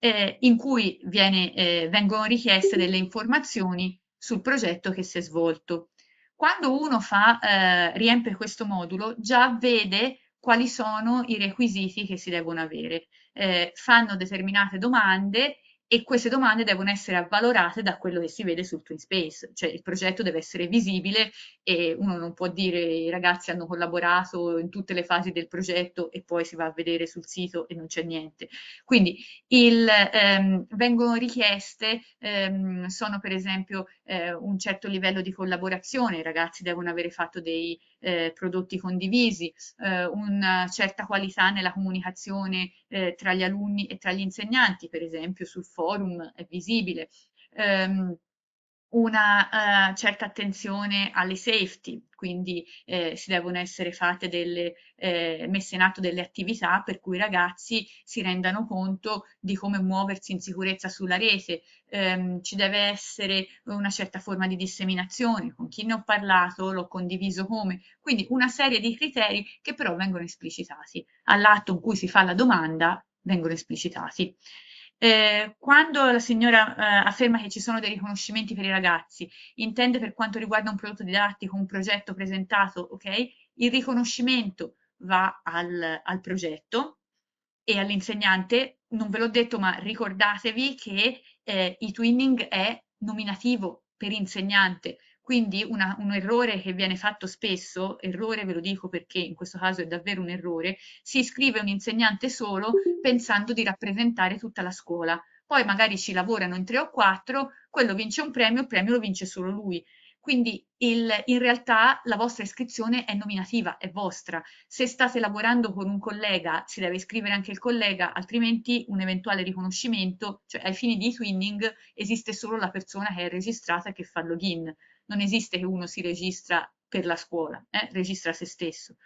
eh, in cui viene, eh, vengono richieste delle informazioni sul progetto che si è svolto. Quando uno fa, eh, riempie questo modulo, già vede quali sono i requisiti che si devono avere. Eh, fanno determinate domande e queste domande devono essere avvalorate da quello che si vede sul Twin Space, cioè il progetto deve essere visibile e uno non può dire i ragazzi hanno collaborato in tutte le fasi del progetto e poi si va a vedere sul sito e non c'è niente. Quindi il, ehm, vengono richieste, ehm, sono per esempio eh, un certo livello di collaborazione, i ragazzi devono avere fatto dei eh, prodotti condivisi, eh, una certa qualità nella comunicazione eh, tra gli alunni e tra gli insegnanti, per esempio sul forum è visibile, ehm, una eh, certa attenzione alle safety, quindi eh, si devono essere fatte delle, eh, messe in atto delle attività per cui i ragazzi si rendano conto di come muoversi in sicurezza sulla rete, ehm, ci deve essere una certa forma di disseminazione, con chi ne ho parlato, l'ho condiviso come, quindi una serie di criteri che però vengono esplicitati all'atto in cui si fa la domanda vengono esplicitati. Eh, quando la signora eh, afferma che ci sono dei riconoscimenti per i ragazzi, intende per quanto riguarda un prodotto didattico, un progetto presentato, ok? Il riconoscimento va al, al progetto e all'insegnante, non ve l'ho detto, ma ricordatevi che eh, il twinning è nominativo per insegnante, quindi una, un errore che viene fatto spesso, errore ve lo dico perché in questo caso è davvero un errore, si iscrive un insegnante solo pensando di rappresentare tutta la scuola. Poi magari ci lavorano in tre o quattro, quello vince un premio, il premio lo vince solo lui. Quindi il, in realtà la vostra iscrizione è nominativa, è vostra. Se state lavorando con un collega, si deve iscrivere anche il collega, altrimenti un eventuale riconoscimento, cioè ai fini di twinning, esiste solo la persona che è registrata e che fa login non esiste che uno si registra per la scuola, eh? registra se stesso.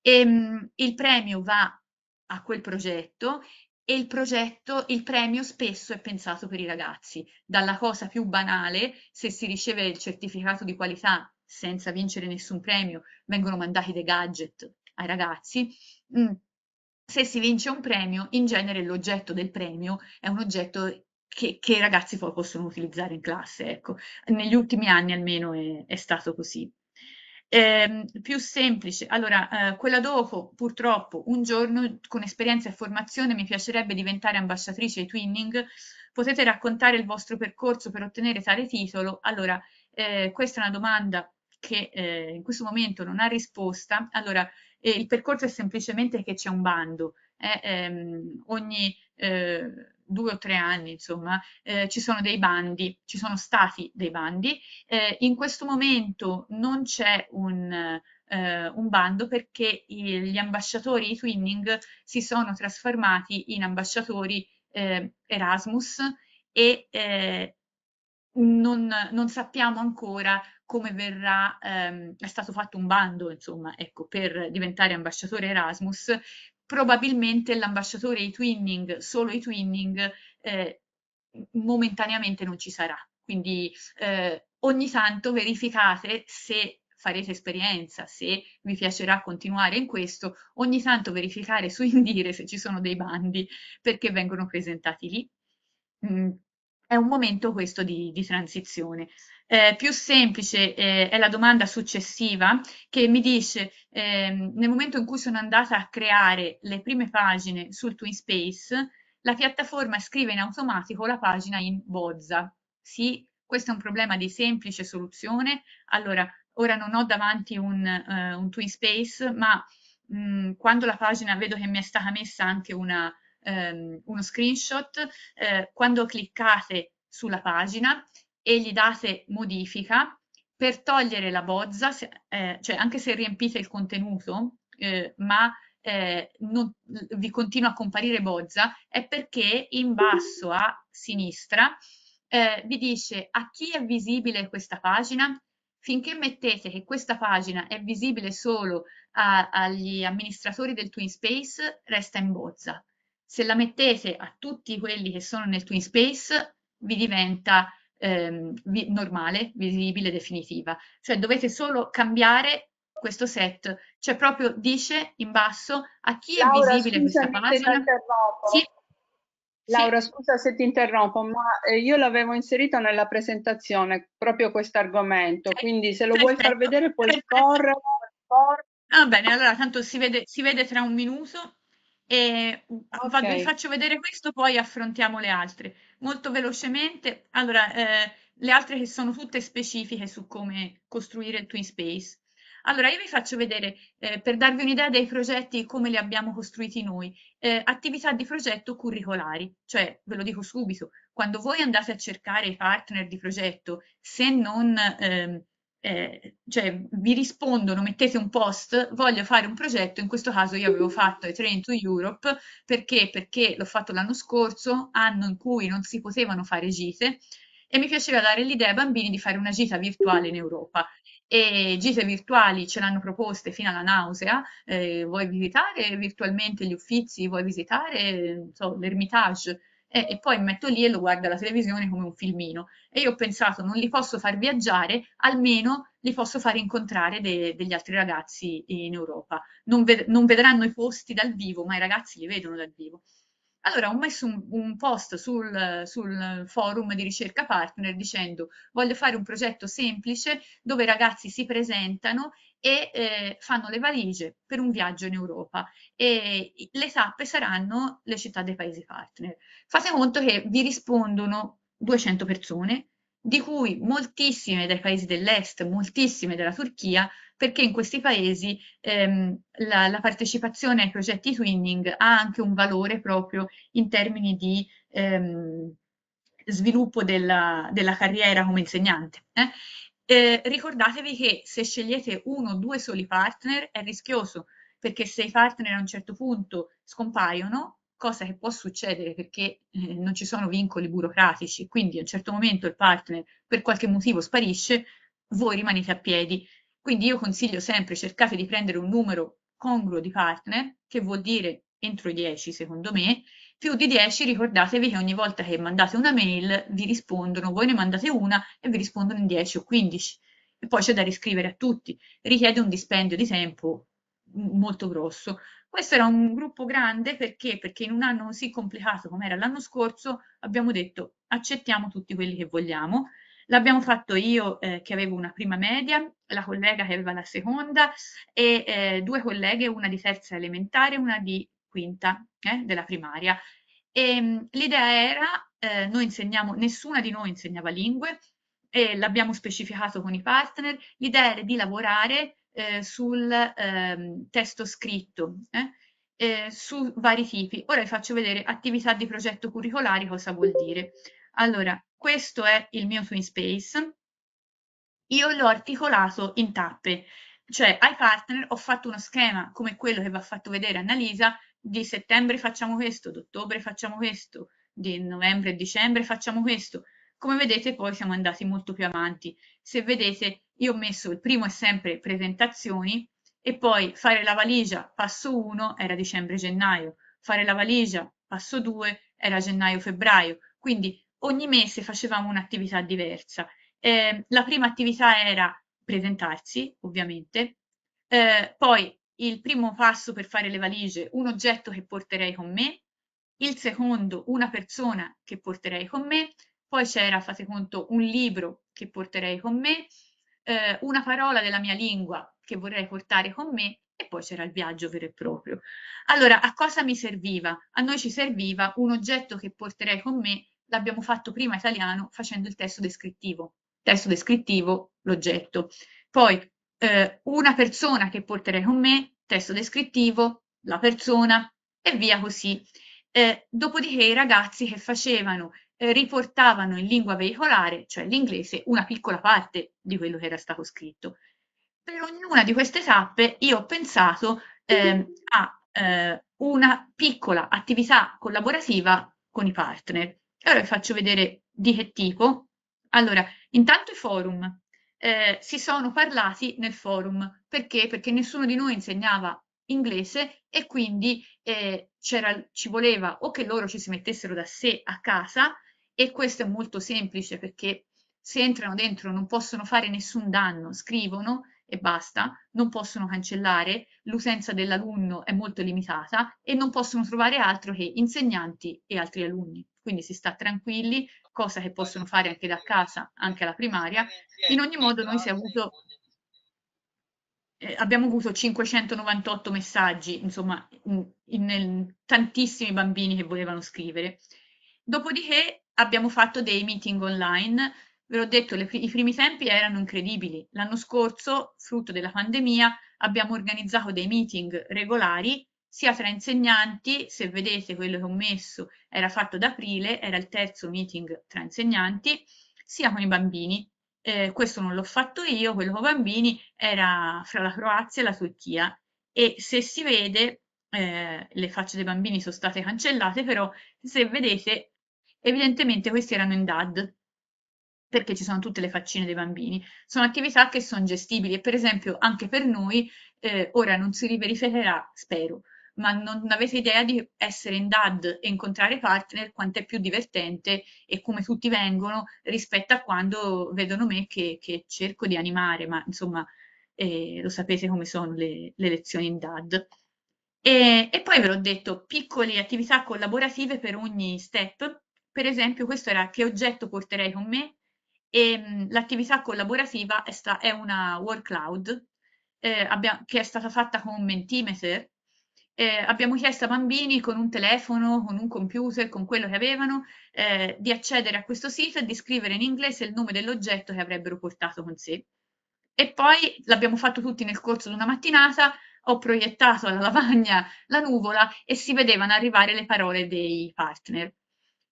E, ehm, mh, il premio va a quel progetto e il progetto, il premio spesso è pensato per i ragazzi, dalla cosa più banale, se si riceve il certificato di qualità senza vincere nessun premio, vengono mandati dei gadget ai ragazzi, mh, mm. se si vince un premio, in genere l'oggetto del premio è un oggetto che, che, i ragazzi poi possono utilizzare in classe. Ecco. Negli ultimi anni almeno è, è stato così. Eh, più semplice, allora eh, quella dopo purtroppo un giorno con esperienza e formazione mi piacerebbe diventare ambasciatrice di Twinning, potete raccontare il vostro percorso per ottenere tale titolo? Allora eh, questa è una domanda che eh, in questo momento non ha risposta, allora eh, il percorso è semplicemente che c'è un bando, eh, ehm, ogni Eh, due o tre anni, insomma, eh, ci sono dei bandi, ci sono stati dei bandi. Eh, in questo momento non c'è un, eh, un bando perché i, gli ambasciatori, i twinning, si sono trasformati in ambasciatori eh, Erasmus e eh, non, non, sappiamo ancora come verrà, ehm, è stato fatto un bando, insomma, ecco, per diventare ambasciatore Erasmus, probabilmente l'ambasciatore e i twinning, solo i twinning, eh, momentaneamente non ci sarà. Quindi eh, ogni tanto verificate se farete esperienza, se vi piacerà continuare in questo, ogni tanto verificare su Indire se ci sono dei bandi perché vengono presentati lì. Mm, è un momento questo di, di transizione. Eh, più semplice eh, è la domanda successiva che mi dice ehm, nel momento in cui sono andata a creare le prime pagine sul TwinSpace, la piattaforma scrive in automatico la pagina in bozza. Sì, questo è un problema di semplice soluzione. Allora, ora non ho davanti un, uh, un TwinSpace, ma mh, mm, quando la pagina vedo che mi è stata messa anche una, um, uno screenshot, eh, quando cliccate sulla pagina e gli date modifica per togliere la bozza, se, eh, cioè anche se riempite il contenuto, eh, ma eh, non, vi continua a comparire bozza, è perché in basso a sinistra eh, vi dice a chi è visibile questa pagina, finché mettete che questa pagina è visibile solo a, agli amministratori del Twin Space, resta in bozza. Se la mettete a tutti quelli che sono nel Twin Space, vi diventa ehm, vi normale, visibile, definitiva. Cioè dovete solo cambiare questo set, cioè proprio dice in basso a chi Laura, è visibile questa pagina. Sì. Laura, sì. scusa se ti interrompo, ma eh, io l'avevo inserito nella presentazione proprio questo argomento, quindi se lo Perfetto. vuoi far vedere puoi scorrere. Va ah, bene, allora tanto si vede, si vede tra un minuto. E vi faccio vedere questo, poi affrontiamo le altre. Molto velocemente, allora, eh, le altre che sono tutte specifiche su come costruire il Twin Space. Allora, io vi faccio vedere, eh, per darvi un'idea dei progetti, come li abbiamo costruiti noi, eh, attività di progetto curricolari, cioè, ve lo dico subito, quando voi andate a cercare i partner di progetto, se non ehm, eh, cioè vi rispondono, mettete un post, voglio fare un progetto, in questo caso io avevo fatto i Train to Europe, perché? Perché l'ho fatto l'anno scorso, anno in cui non si potevano fare gite, e mi piaceva dare l'idea ai bambini di fare una gita virtuale in Europa. E gite virtuali ce l'hanno proposte fino alla nausea, eh, vuoi visitare virtualmente gli uffizi, vuoi visitare so, l'Ermitage, eh, e poi metto lì e lo guardo alla televisione come un filmino. E io ho pensato, non li posso far viaggiare, almeno li posso far incontrare de degli altri ragazzi in Europa. Non, ved non, vedranno i posti dal vivo, ma i ragazzi li vedono dal vivo. Allora ho messo un, un post sul, sul, forum di ricerca partner dicendo voglio fare un progetto semplice dove i ragazzi si presentano e eh, fanno le valigie per un viaggio in Europa e le tappe saranno le città dei paesi partner. Fate conto che vi rispondono 200 persone, di cui moltissime dai paesi dell'est, moltissime dalla Turchia, perché in questi paesi ehm, la, la, partecipazione ai progetti twinning ha anche un valore proprio in termini di ehm, sviluppo della, della, carriera come insegnante. Eh? eh, ricordatevi che se scegliete uno o due soli partner è rischioso, perché se i partner a un certo punto scompaiono, cosa che può succedere perché eh, non ci sono vincoli burocratici, quindi a un certo momento il partner per qualche motivo sparisce, voi rimanete a piedi. Quindi io consiglio sempre cercate di prendere un numero congruo di partner, che vuol dire entro i 10 secondo me, più di 10 ricordatevi che ogni volta che mandate una mail vi rispondono, voi ne mandate una e vi rispondono in 10 o 15 e poi c'è da riscrivere a tutti, richiede un dispendio di tempo molto grosso. Questo era un gruppo grande perché? Perché in un anno così complicato come era l'anno scorso abbiamo detto accettiamo tutti quelli che vogliamo. L'abbiamo fatto io eh, che avevo una prima media, la collega che aveva la seconda e eh, due colleghe, una di terza elementare e una di quinta eh, della primaria. Ehm, l'idea era, eh, noi insegniamo, nessuna di noi insegnava lingue, e l'abbiamo specificato con i partner, l'idea era di lavorare eh, sul ehm, testo scritto, eh, eh su vari tipi. Ora vi faccio vedere attività di progetto curricolari, cosa vuol dire. Allora, questo è il mio Twin Space. Io l'ho articolato in tappe, cioè ai partner ho fatto uno schema come quello che vi ha fatto vedere Annalisa, di settembre facciamo questo, d'ottobre facciamo questo, di novembre e dicembre facciamo questo. Come vedete poi siamo andati molto più avanti. Se vedete io ho messo il primo è sempre presentazioni e poi fare la valigia passo 1 era dicembre-gennaio, fare la valigia passo 2 era gennaio-febbraio, quindi ogni mese facevamo un'attività diversa. Eh, la prima attività era presentarsi, ovviamente, eh, poi il primo passo per fare le valigie, un oggetto che porterei con me, il secondo una persona che porterei con me, poi c'era, fate conto, un libro che porterei con me, eh, una parola della mia lingua che vorrei portare con me e poi c'era il viaggio vero e proprio. Allora, a cosa mi serviva? A noi ci serviva un oggetto che porterei con me, l'abbiamo fatto prima italiano facendo il testo descrittivo, testo descrittivo, l'oggetto. Poi eh, una persona che porterei con me, testo descrittivo, la persona e via così. Eh, dopodiché i ragazzi che facevano, eh, riportavano in lingua veicolare, cioè l'inglese, una piccola parte di quello che era stato scritto. Per ognuna di queste tappe io ho pensato ehm, eh, a una piccola attività collaborativa con i partner. E ora vi faccio vedere di che tipo. Allora, intanto i forum eh, si sono parlati nel forum. Perché? Perché nessuno di noi insegnava inglese e quindi eh, ci voleva o che loro ci si mettessero da sé a casa e questo è molto semplice perché se entrano dentro non possono fare nessun danno, scrivono e basta, non possono cancellare, l'utenza dell'alunno è molto limitata e non possono trovare altro che insegnanti e altri alunni. Quindi si sta tranquilli, cosa che possono fare anche da casa, anche alla primaria. In ogni modo noi si è avuto eh, abbiamo avuto 598 messaggi, insomma, in, in, in, tantissimi bambini che volevano scrivere. Dopodiché abbiamo fatto dei meeting online Ve l'ho detto, le, i primi tempi erano incredibili. L'anno scorso, frutto della pandemia, abbiamo organizzato dei meeting regolari sia tra insegnanti, se vedete quello che ho messo era fatto ad aprile, era il terzo meeting tra insegnanti, sia con i bambini. Eh, questo non l'ho fatto io, quello con i bambini era fra la Croazia e la Turchia e se si vede eh, le facce dei bambini sono state cancellate, però se vedete evidentemente questi erano in DAD, perché ci sono tutte le faccine dei bambini. Sono attività che sono gestibili e per esempio anche per noi, eh, ora non si riverificherà, spero, ma non avete idea di essere in DAD e incontrare partner quanto è più divertente e come tutti vengono rispetto a quando vedono me che, che cerco di animare, ma insomma eh, lo sapete come sono le, le lezioni in DAD. E, e poi ve l'ho detto, piccole attività collaborative per ogni step, per esempio questo era che oggetto porterei con me, e ehm, l'attività collaborativa è, sta, è una workloud eh, abbiamo, che è stata fatta con un Mentimeter. Eh, abbiamo chiesto a bambini con un telefono, con un computer, con quello che avevano, eh, di accedere a questo sito e di scrivere in inglese il nome dell'oggetto che avrebbero portato con sé. E poi l'abbiamo fatto tutti nel corso di una mattinata, ho proiettato alla lavagna la nuvola e si vedevano arrivare le parole dei partner.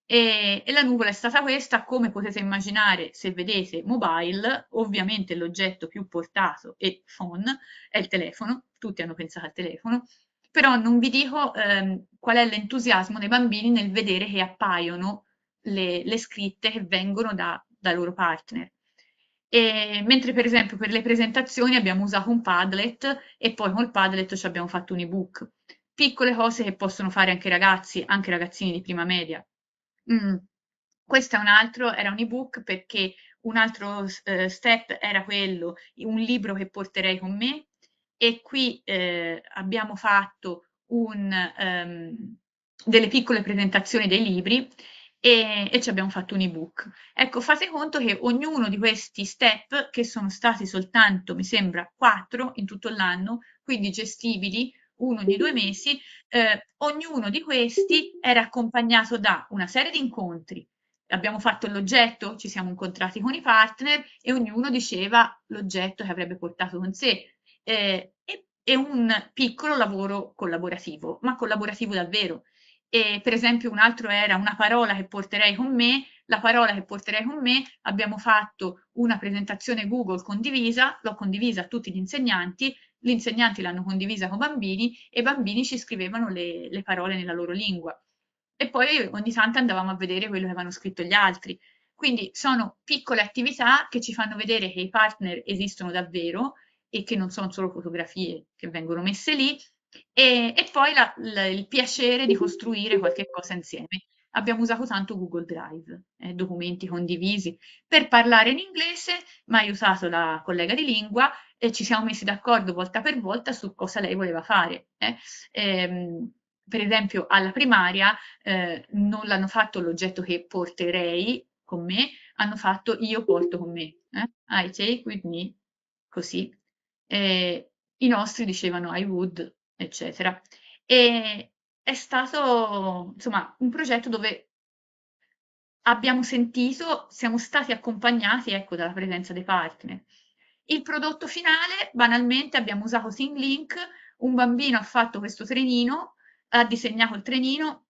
E, e, la nuvola è stata questa, come potete immaginare se vedete mobile, ovviamente l'oggetto più portato e phone è il telefono, tutti hanno pensato al telefono, però non vi dico ehm, qual è l'entusiasmo dei bambini nel vedere che appaiono le, le scritte che vengono da, dai loro partner. E, mentre per esempio per le presentazioni abbiamo usato un Padlet e poi con il Padlet ci abbiamo fatto un ebook. Piccole cose che possono fare anche i ragazzi, anche ragazzini di prima media, Mm. Questo è un altro, era un ebook perché un altro eh, step era quello, un libro che porterei con me e qui eh, abbiamo fatto un, um, delle piccole presentazioni dei libri e, e, ci abbiamo fatto un ebook. Ecco, fate conto che ognuno di questi step, che sono stati soltanto, mi sembra, quattro in tutto l'anno, quindi gestibili, uno ogni due mesi, eh, ognuno di questi era accompagnato da una serie di incontri. Abbiamo fatto l'oggetto, ci siamo incontrati con i partner e ognuno diceva l'oggetto che avrebbe portato con sé. Eh, e, e, un piccolo lavoro collaborativo, ma collaborativo davvero. E, per esempio un altro era una parola che porterei con me, la parola che porterei con me, abbiamo fatto una presentazione Google condivisa, l'ho condivisa a tutti gli insegnanti gli insegnanti l'hanno condivisa con bambini e i bambini ci scrivevano le, le parole nella loro lingua. E poi ogni tanto andavamo a vedere quello che avevano scritto gli altri. Quindi sono piccole attività che ci fanno vedere che i partner esistono davvero e che non sono solo fotografie che vengono messe lì, e, e poi la, la, il piacere di costruire qualche cosa insieme abbiamo usato tanto Google Drive, eh, documenti condivisi. Per parlare in inglese, ma hai usato la collega di lingua e ci siamo messi d'accordo volta per volta su cosa lei voleva fare. Eh. Ehm, per esempio, alla primaria eh, non l'hanno fatto l'oggetto che porterei con me, hanno fatto io porto con me. Eh. I take with me, così. E eh, I nostri dicevano I would, eccetera. E, è stato insomma un progetto dove abbiamo sentito, siamo stati accompagnati ecco, dalla presenza dei partner. Il prodotto finale, banalmente, abbiamo usato Team un bambino ha fatto questo trenino, ha disegnato il trenino,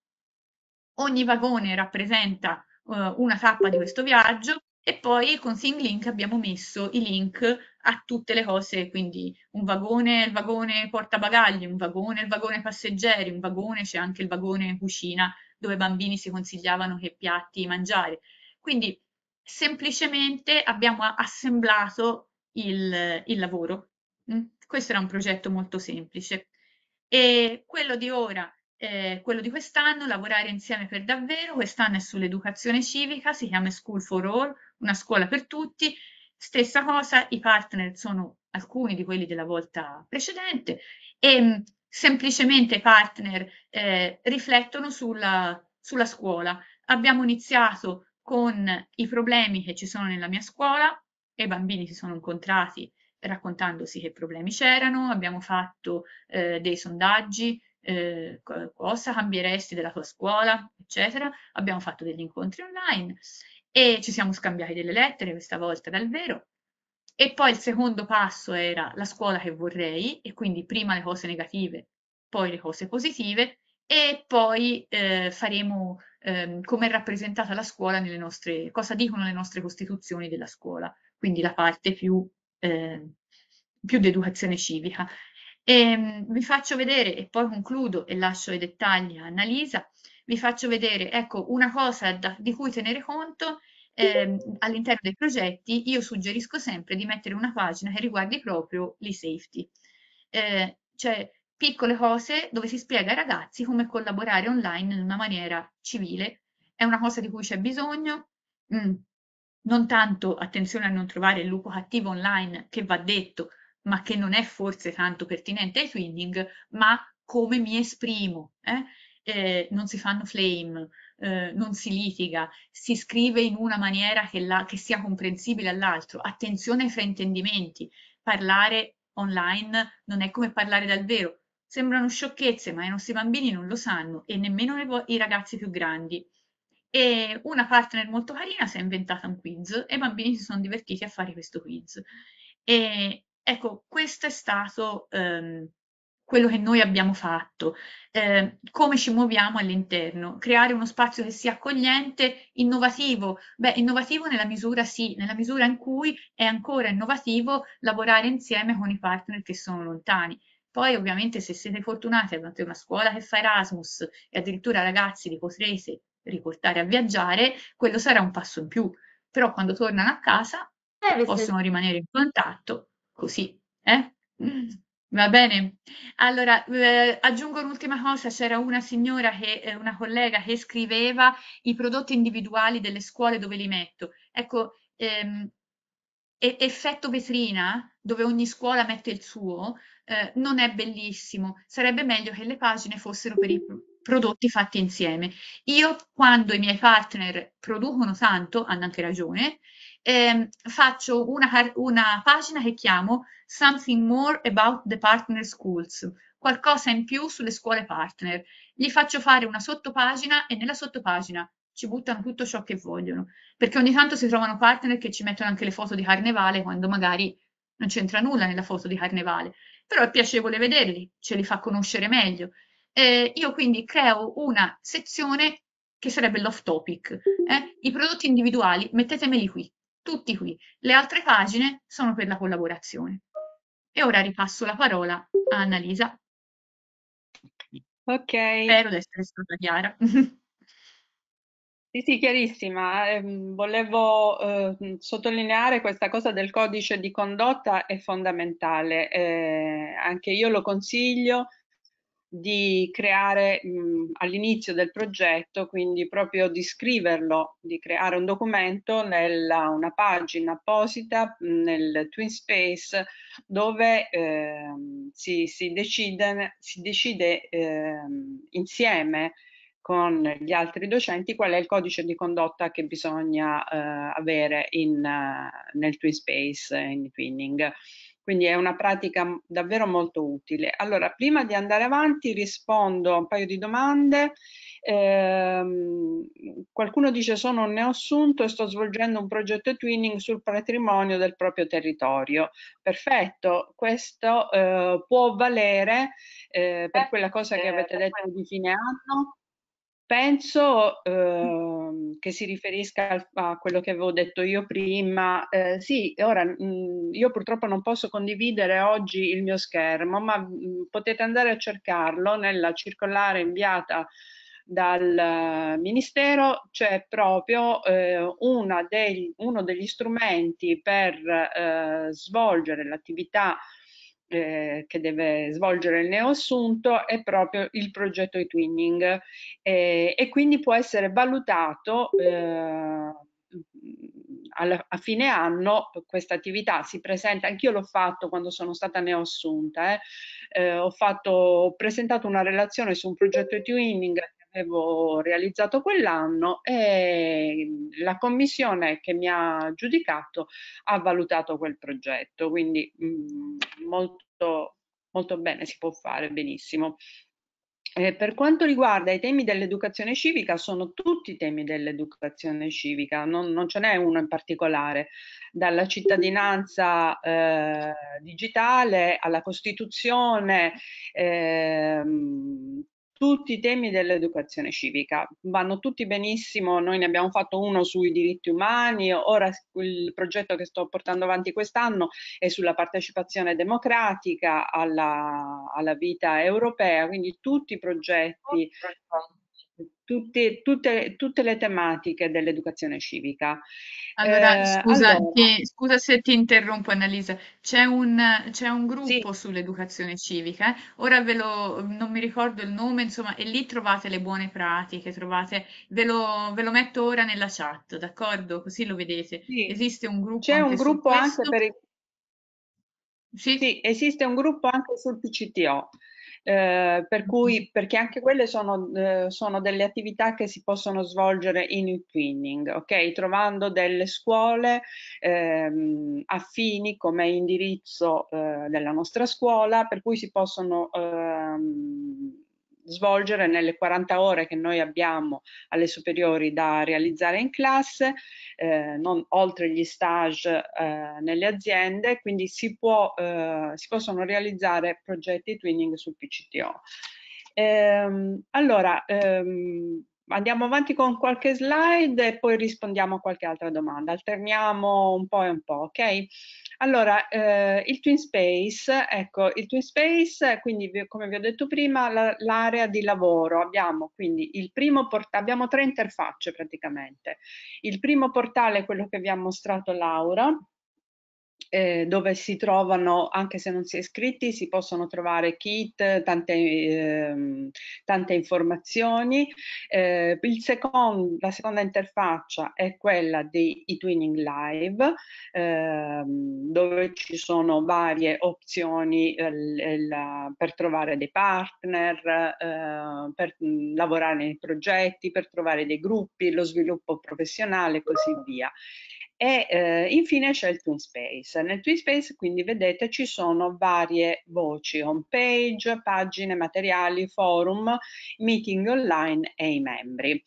ogni vagone rappresenta uh, una tappa di questo viaggio e poi con Team abbiamo messo i link ha tutte le cose, quindi un vagone, il vagone portabagagli, un vagone, il vagone passeggeri, un vagone, c'è anche il vagone cucina dove i bambini si consigliavano che piatti mangiare. Quindi semplicemente abbiamo assemblato il, il lavoro. Mm? Questo era un progetto molto semplice. E quello di ora eh, quello di quest'anno, lavorare insieme per davvero, quest'anno è sull'educazione civica, si chiama School for All, una scuola per tutti, Stessa cosa, i partner sono alcuni di quelli della volta precedente e mm, semplicemente i partner eh, riflettono sulla, sulla scuola. Abbiamo iniziato con i problemi che ci sono nella mia scuola, i bambini si sono incontrati raccontandosi che problemi c'erano, abbiamo fatto eh, dei sondaggi, eh, cosa cambieresti della tua scuola, eccetera, abbiamo fatto degli incontri online e ci siamo scambiati delle lettere, questa volta davvero E poi il secondo passo era la scuola che vorrei, e quindi prima le cose negative, poi le cose positive, e poi eh, faremo ehm, come è rappresentata la scuola nelle nostre, cosa dicono le nostre costituzioni della scuola, quindi la parte più, eh, più di educazione civica. E, ehm, vi faccio vedere e poi concludo e lascio i dettagli a Annalisa vi faccio vedere, ecco, una cosa da, di cui tenere conto eh, all'interno dei progetti, io suggerisco sempre di mettere una pagina che riguardi proprio le safety. Eh, cioè, piccole cose dove si spiega ai ragazzi come collaborare online in una maniera civile. È una cosa di cui c'è bisogno. Mm. Non tanto attenzione a non trovare il lupo cattivo online che va detto, ma che non è forse tanto pertinente ai twinning, ma come mi esprimo. Eh? eh, non si fanno flame, eh, non si litiga, si scrive in una maniera che, la, che sia comprensibile all'altro, attenzione ai fraintendimenti, parlare online non è come parlare dal vero, sembrano sciocchezze ma i nostri bambini non lo sanno e nemmeno i ragazzi più grandi. E una partner molto carina si è inventata un quiz e i bambini si sono divertiti a fare questo quiz. E, ecco, questo è stato... Um, quello che noi abbiamo fatto, eh, come ci muoviamo all'interno, creare uno spazio che sia accogliente, innovativo, beh innovativo nella misura sì, nella misura in cui è ancora innovativo lavorare insieme con i partner che sono lontani. Poi ovviamente se siete fortunati avete una scuola che fa Erasmus e addirittura ragazzi li potrete riportare a viaggiare, quello sarà un passo in più, però quando tornano a casa eh, possono rimanere in contatto così. Eh? Mm. Va bene, allora eh, aggiungo un'ultima cosa, c'era una signora, che, eh, una collega che scriveva i prodotti individuali delle scuole dove li metto. Ecco, ehm, effetto vetrina, dove ogni scuola mette il suo, eh, non è bellissimo, sarebbe meglio che le pagine fossero per i prodotti fatti insieme. Io quando i miei partner producono tanto, hanno anche ragione, eh, faccio una, una pagina che chiamo Something More About the Partner Schools, qualcosa in più sulle scuole partner. Gli faccio fare una sottopagina e nella sottopagina ci buttano tutto ciò che vogliono, perché ogni tanto si trovano partner che ci mettono anche le foto di carnevale quando magari non c'entra nulla nella foto di carnevale, però è piacevole vederli, ce li fa conoscere meglio. Eh, io quindi creo una sezione che sarebbe l'off topic, eh? i prodotti individuali, mettetemeli qui, tutti qui. Le altre pagine sono per la collaborazione. E ora ripasso la parola a Annalisa. Ok. Spero di essere stata chiara. Sì, sì, chiarissima. Eh, volevo eh, sottolineare questa cosa del codice di condotta è fondamentale. Eh, anche io lo consiglio, di creare all'inizio del progetto, quindi proprio di scriverlo, di creare un documento nella una pagina apposita nel Twin Space dove eh, si, si, decide, si decide eh, insieme con gli altri docenti qual è il codice di condotta che bisogna eh, avere in, nel Twin Space, in Twinning. Quindi è una pratica davvero molto utile. Allora, prima di andare avanti rispondo a un paio di domande. Eh, qualcuno dice sono un neoassunto e sto svolgendo un progetto twinning sul patrimonio del proprio territorio. Perfetto, questo eh, può valere eh, per certo, quella cosa che avete detto di fine anno. Penso eh, che si riferisca al, a quello che avevo detto io prima. Eh, sì, ora mh, mm, io purtroppo non posso condividere oggi il mio schermo, ma mh, mm, potete andare a cercarlo nella circolare inviata dal eh, Ministero c'è proprio eh, degli, uno degli strumenti per eh, svolgere l'attività eh, che deve svolgere il neoassunto è proprio il progetto di twinning eh, e quindi può essere valutato eh, alla, a fine anno questa attività si presenta, anch'io l'ho fatto quando sono stata neoassunta, eh, eh, ho, fatto, ho presentato una relazione su un progetto di twinning avevo realizzato quell'anno e mhmm, la commissione che mi ha giudicato ha valutato quel progetto, quindi mh, mhmm, molto, molto bene, si può fare benissimo. Eh, per quanto riguarda i temi dell'educazione civica, sono tutti i temi dell'educazione civica, non, non ce n'è uno in particolare, dalla cittadinanza eh, digitale alla Costituzione, eh, tutti i temi dell'educazione civica. Vanno tutti benissimo, noi ne abbiamo fatto uno sui diritti umani, ora il progetto che sto portando avanti quest'anno è sulla partecipazione democratica alla, alla vita europea, quindi tutti i progetti tutte, tutte, tutte le tematiche dell'educazione civica. Allora, eh, scusa, allora... Ti, scusa, se ti interrompo, Annalisa, c'è un, c'è un gruppo sì. sull'educazione civica, eh? ora ve lo, non mi ricordo il nome, insomma, e lì trovate le buone pratiche, trovate, ve lo, ve lo metto ora nella chat, d'accordo? Così lo vedete. Sì. Esiste un gruppo. C'è un gruppo anche per... Sì? sì, esiste un gruppo anche sul PCTO. Eh, per cui, perché anche quelle sono, eh, sono, delle attività che si possono svolgere in e-twinning, ok? Trovando delle scuole ehm, affini come indirizzo eh, della nostra scuola, per cui si possono ehm, svolgere nelle 40 ore che noi abbiamo alle superiori da realizzare in classe, eh, non oltre gli stage eh, nelle aziende, quindi si, può, eh, si possono realizzare progetti twinning sul PCTO. Ehm, allora, ehm, Andiamo avanti con qualche slide e poi rispondiamo a qualche altra domanda. Alterniamo un po' e un po', ok? Allora, eh, il Twin Space, ecco, il Twin Space, quindi come vi ho detto prima, l'area la, di lavoro. Abbiamo quindi il primo portale, abbiamo tre interfacce praticamente. Il primo portale è quello che vi ha mostrato Laura, eh, dove si trovano, anche se non si è iscritti, si possono trovare kit, tante, eh, tante informazioni. Eh, secondo, la seconda interfaccia è quella di eTwinning Live, ehm, dove ci sono varie opzioni eh, eh, la, per trovare dei partner, eh, per lavorare nei progetti, per trovare dei gruppi, lo sviluppo professionale e così via e eh, infine c'è il Twin Space. Nel Twin Space quindi vedete ci sono varie voci, home page, pagine, materiali, forum, meeting online e i membri.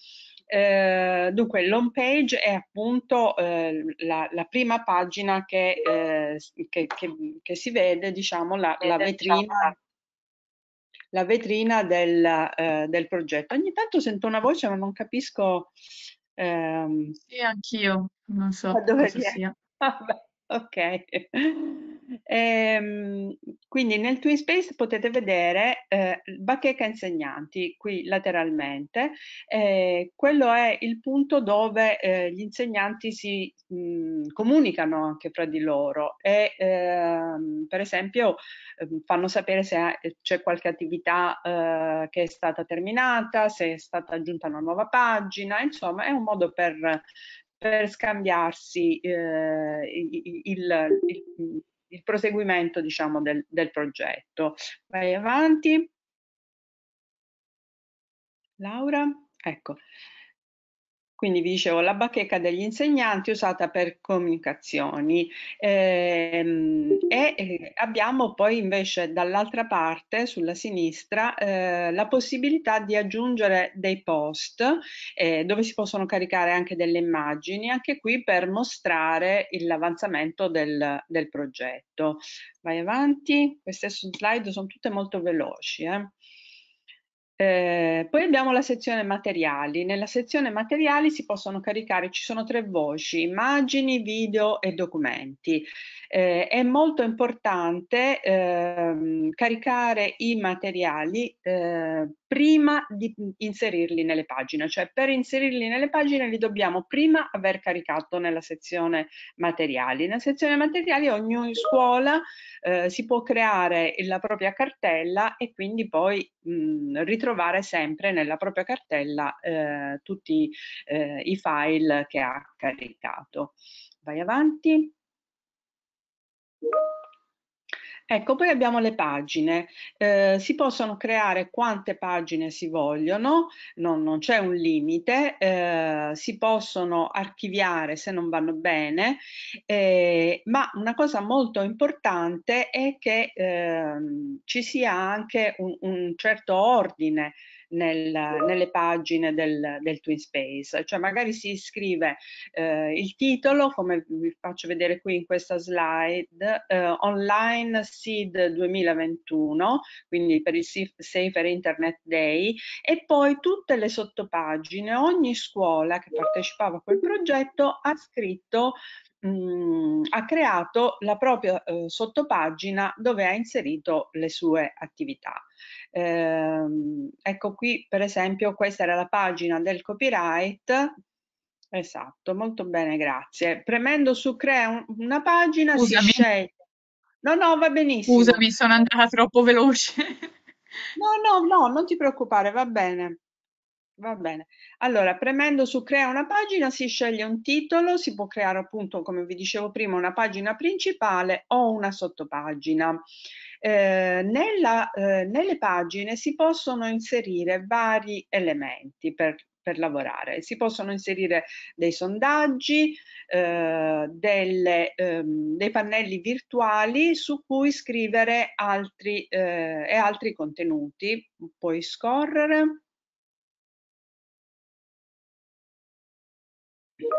Eh, dunque l'home page è appunto eh, la, la, prima pagina che, eh, che, che, che, si vede, diciamo la, la vetrina diciamo, la vetrina del, eh, del, progetto. Ogni tanto sento una voce ma non capisco Ehm Sì, anch'io, non so ma dove cosa sia. Ah beh, okay. Ehm, quindi nel Twin Space potete vedere eh, bacheca insegnanti qui lateralmente. Eh, quello è il punto dove eh, gli insegnanti si mh, mm, comunicano anche fra di loro e ehm, per esempio ehm, fanno sapere se eh, c'è qualche attività eh, che è stata terminata, se è stata aggiunta una nuova pagina, insomma è un modo per per scambiarsi eh, il, il, il proseguimento diciamo, del, del progetto. Vai avanti. Laura, ecco. Quindi vi dicevo la bacheca degli insegnanti usata per comunicazioni ehm, e, e eh, abbiamo poi invece dall'altra parte sulla sinistra eh, la possibilità di aggiungere dei post eh, dove si possono caricare anche delle immagini anche qui per mostrare l'avanzamento del, del progetto. Vai avanti, queste slide sono tutte molto veloci. Eh. Eh, poi abbiamo la sezione materiali. Nella sezione materiali si possono caricare, ci sono tre voci, immagini, video e documenti. Eh, è molto importante ehm, caricare i materiali eh, prima di inserirli nelle pagine, cioè per inserirli nelle pagine li dobbiamo prima aver caricato nella sezione materiali. Nella sezione materiali ogni scuola eh, si può creare la propria cartella e quindi poi mh, mm, ritrovare sempre nella propria cartella eh, tutti eh, i file che ha caricato. Vai avanti. Ecco, poi abbiamo le pagine. Eh, si possono creare quante pagine si vogliono, non, non c'è un limite, eh, si possono archiviare se non vanno bene, eh, ma una cosa molto importante è che ehm, ci sia anche un, un certo ordine nel, nelle pagine del, del Twin Space, cioè magari si scrive eh, il titolo, come vi faccio vedere qui in questa slide, eh, online SEED 2021, quindi per il Safer Internet Day, e poi tutte le sottopagine, ogni scuola che partecipava a quel progetto ha scritto mh, mhmm, ha creato la propria eh, sottopagina dove ha inserito le sue attività. Eh, ecco qui per esempio questa era la pagina del copyright Esatto, molto bene, grazie. Premendo su crea una pagina Scusami. si sceglie. No, no, va benissimo. Scusami, sono andata troppo veloce. no, no, no, non ti preoccupare, va bene. Va bene. Allora, premendo su crea una pagina si sceglie un titolo, si può creare appunto, come vi dicevo prima, una pagina principale o una sottopagina. Eh, nella, eh, nelle pagine si possono inserire vari elementi per, per lavorare. Si possono inserire dei sondaggi, eh, delle, ehm, dei pannelli virtuali su cui scrivere altri, eh, e altri contenuti. Puoi scorrere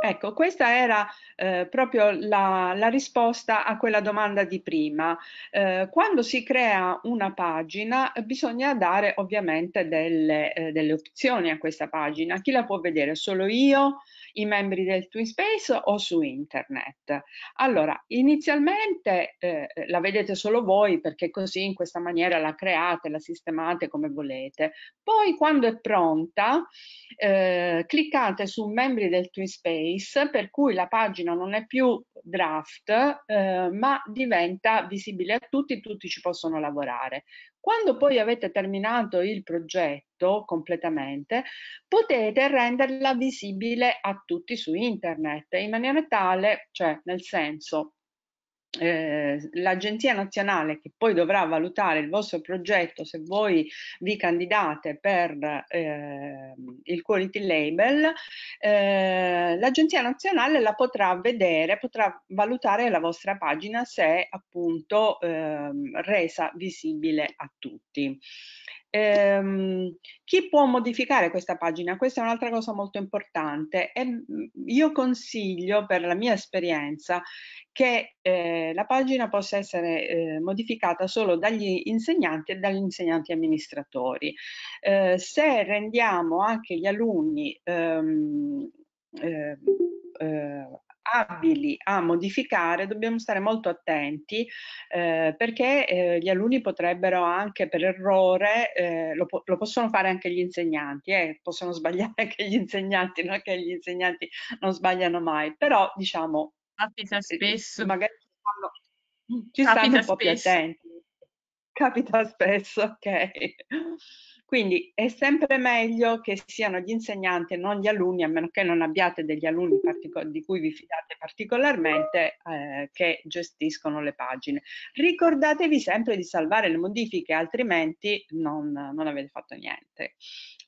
Ecco, questa era eh, proprio la, la, risposta a quella domanda di prima. Eh, quando si crea una pagina bisogna dare ovviamente delle, eh, delle, opzioni a questa pagina. Chi la può vedere? Solo io? i membri del TwinSpace o su internet. Allora, inizialmente eh, la vedete solo voi perché così in questa maniera la create, la sistemate come volete. Poi quando è pronta eh, cliccate su membri del TwinSpace per cui la pagina non è più draft eh, ma diventa visibile a tutti, tutti ci possono lavorare. Quando poi avete terminato il progetto completamente, potete renderla visibile a tutti su internet in maniera tale, cioè nel senso eh, l'agenzia nazionale che poi dovrà valutare il vostro progetto se voi vi candidate per eh, il quality label eh, l'agenzia nazionale la potrà vedere potrà valutare la vostra pagina se appunto ehm, resa visibile a tutti Ehm, chi può modificare questa pagina? Questa è un'altra cosa molto importante e mm, io consiglio per la mia esperienza che eh, la pagina possa essere eh, modificata solo dagli insegnanti e dagli insegnanti amministratori. Eh, se rendiamo anche gli alunni ehm, ehm eh, eh, abili a modificare dobbiamo stare molto attenti eh, perché eh, gli alunni potrebbero anche per errore, eh, lo, lo, possono fare anche gli insegnanti, eh, possono sbagliare anche gli insegnanti, non che gli insegnanti non sbagliano mai, però diciamo... Capita eh, eh, spesso. Magari ci stanno, stanno un po' spesso. più attenti. Capita spesso, ok. Quindi è sempre meglio che siano gli insegnanti e non gli alunni, a meno che non abbiate degli alunni di cui vi fidate particolarmente, eh, che gestiscono le pagine. Ricordatevi sempre di salvare le modifiche, altrimenti non, non avete fatto niente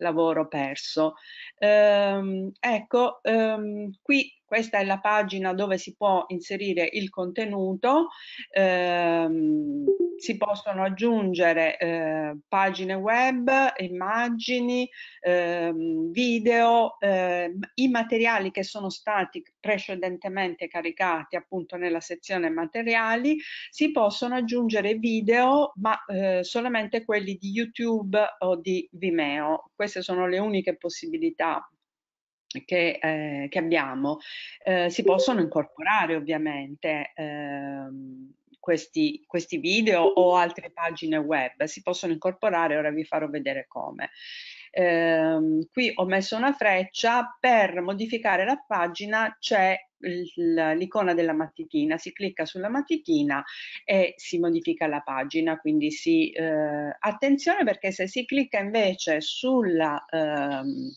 lavoro perso. Ehm, ecco, ehm, qui questa è la pagina dove si può inserire il contenuto, ehm, si possono aggiungere eh, pagine web, immagini, ehm, video, ehm, i materiali che sono stati precedentemente caricati appunto nella sezione materiali, si possono aggiungere video ma eh, solamente quelli di YouTube o di Vimeo. Queste sono le uniche possibilità che, eh, che abbiamo. Eh, si possono incorporare ovviamente. Ehm, questi, questi video o altre pagine web si possono incorporare, ora vi farò vedere come. Ehm, qui ho messo una freccia, per modificare la pagina c'è l'icona della matitina, si clicca sulla matitina e si modifica la pagina, quindi si, eh, attenzione perché se si clicca invece sulla, ehm,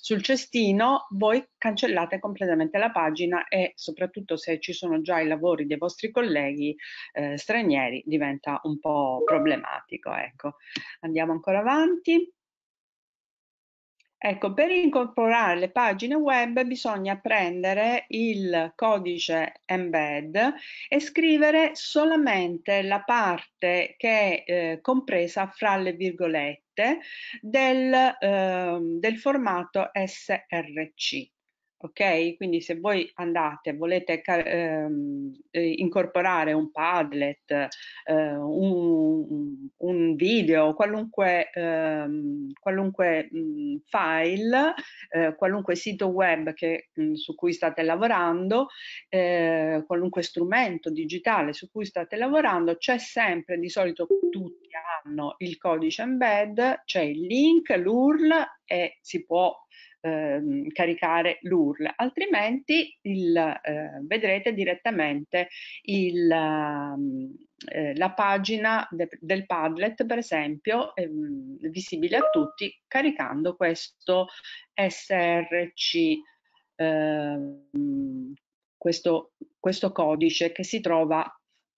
sul cestino voi cancellate completamente la pagina e soprattutto se ci sono già i lavori dei vostri colleghi eh, stranieri diventa un po' problematico. Ecco. Andiamo ancora avanti. Ecco, per incorporare le pagine web bisogna prendere il codice embed e scrivere solamente la parte che è eh, compresa fra le virgolette del, eh, del formato SRC ok? Quindi se voi andate, volete ehm, eh, incorporare un Padlet, eh, un, un, video, qualunque, ehm, qualunque mh, mhmm, file, eh, qualunque sito web che, mh, mhmm, su cui state lavorando, eh, qualunque strumento digitale su cui state lavorando, c'è sempre, di solito tutti hanno il codice embed, c'è il link, l'URL e si può ehm, caricare l'URL, altrimenti il, eh, vedrete direttamente il, ehm, eh, la pagina de, del Padlet, per esempio, ehm, visibile a tutti, caricando questo SRC. Ehm, questo, questo codice che si trova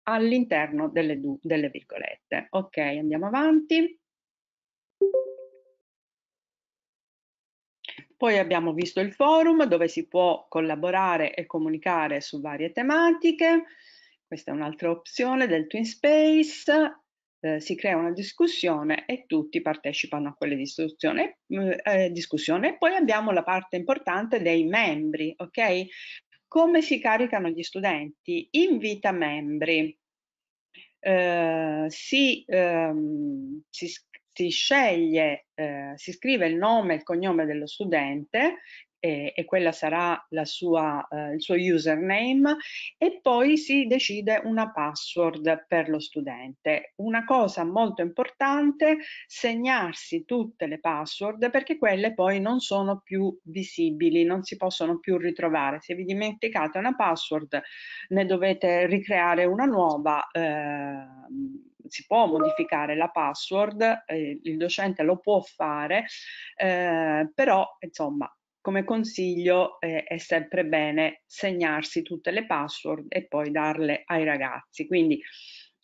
all'interno delle, delle, virgolette. Ok, andiamo avanti. Poi abbiamo visto il forum dove si può collaborare e comunicare su varie tematiche. Questa è un'altra opzione del Twin Space. Eh, si crea una discussione e tutti partecipano a quella discussione, mm, eh, discussione. Poi abbiamo la parte importante dei membri, ok? Come si caricano gli studenti? Invita membri. Eh, si, ehm, si si sceglie, eh, si scrive il nome e il cognome dello studente e, e quella sarà la sua, eh, il suo username e poi si decide una password per lo studente. Una cosa molto importante, segnarsi tutte le password perché quelle poi non sono più visibili, non si possono più ritrovare. Se vi dimenticate una password ne dovete ricreare una nuova. Eh, si può modificare la password, eh, il docente lo può fare, eh, però insomma come consiglio eh, è sempre bene segnarsi tutte le password e poi darle ai ragazzi. Quindi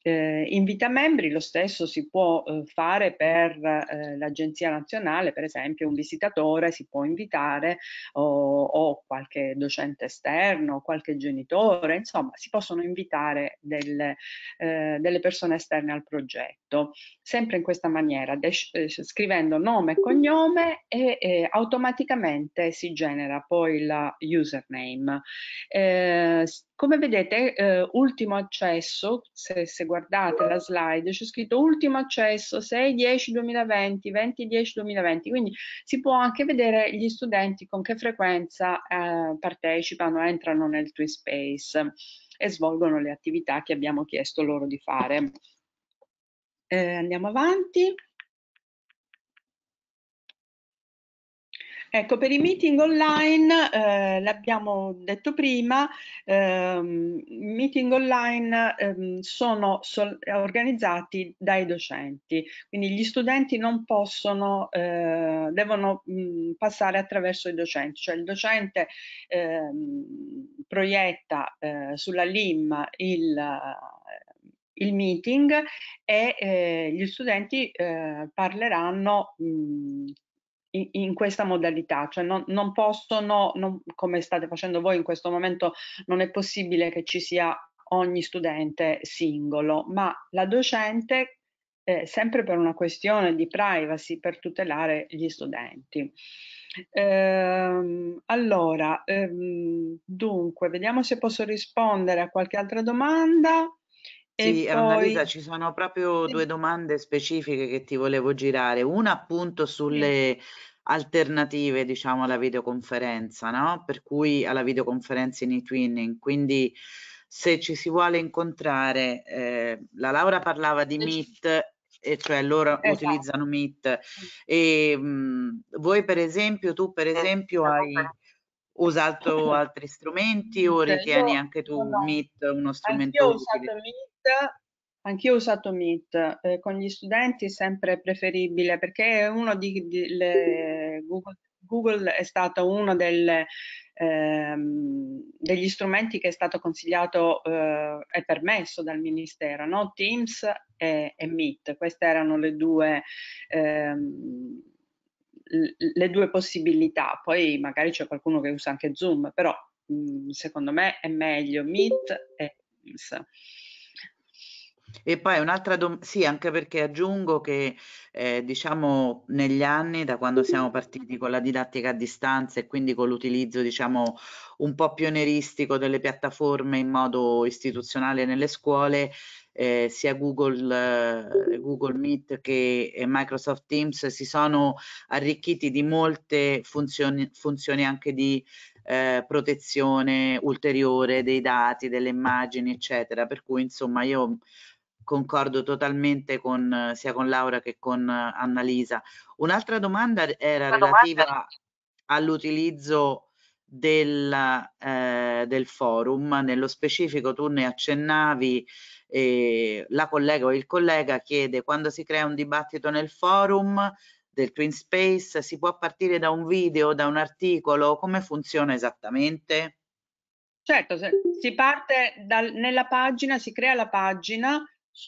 eh, invita membri lo stesso si può eh, fare per eh, l'Agenzia Nazionale, per esempio un visitatore si può invitare o, o, qualche docente esterno, qualche genitore, insomma si possono invitare delle, eh, delle persone esterne al progetto, sempre in questa maniera, eh, scrivendo nome e cognome e, e automaticamente si genera poi la username eh, come vedete, eh, ultimo accesso, se, se, guardate la slide, c'è scritto ultimo accesso 6-10-2020, 20-10-2020, quindi si può anche vedere gli studenti con che frequenza eh, partecipano, entrano nel Twispace e svolgono le attività che abbiamo chiesto loro di fare. Eh, andiamo avanti. Ecco, per i meeting online, eh, l'abbiamo detto prima, i ehm, meeting online ehm, sono so organizzati dai docenti, quindi gli studenti non possono, eh, devono mh, mm, passare attraverso i docenti, cioè il docente ehm, proietta eh, sulla LIM il il meeting e eh, gli studenti eh, parleranno mh, mm, in, questa modalità, cioè non, non possono, non, come state facendo voi in questo momento, non è possibile che ci sia ogni studente singolo, ma la docente eh, sempre per una questione di privacy, per tutelare gli studenti. Ehm, allora, ehm, dunque, vediamo se posso rispondere a qualche altra domanda. Sì, E poi ci sono proprio due domande specifiche che ti volevo girare. Una appunto sulle alternative, diciamo, alla videoconferenza, no, per cui alla videoconferenza in e-twinning. Quindi se ci si vuole incontrare, ehm, la Laura parlava di Meet, e cioè loro Esatto. utilizzano Meet. Ehm, voi per esempio tu per eh, esempio hai usato altri strumenti o Cioè, io ritieni anche tu no, Meet uno anch'io strumento ho usato utile? Meet Meet, anch'io ho usato Meet, eh, con gli studenti è sempre preferibile perché uno di, di le, Google, Google, è stato uno del, ehm, degli strumenti che è stato consigliato e eh, permesso dal Ministero, no? Teams e, e, Meet, queste erano le due... Ehm, le due possibilità, poi magari c'è qualcuno che usa anche Zoom, però mh, mm, secondo me è meglio Meet e Teams. E poi un'altra domanda, sì, anche perché aggiungo che eh, diciamo negli anni, da quando siamo partiti con la didattica a distanza e quindi con l'utilizzo diciamo un po' pionieristico delle piattaforme in modo istituzionale nelle scuole, eh, sia Google, eh, Google Meet che eh, Microsoft Teams si sono arricchiti di molte funzioni, funzioni anche di eh, protezione ulteriore dei dati, delle immagini, eccetera. Per cui, insomma, io concordo totalmente con, sia con Laura che con Annalisa. Un'altra domanda era Una relativa domanda... all'utilizzo del, eh, del, forum, nello specifico tu ne accennavi, eh, la collega o il collega chiede quando si crea un dibattito nel forum del Green Space si può partire da un video, da un articolo, come funziona esattamente? Certo, si parte dal, nella pagina, si crea la pagina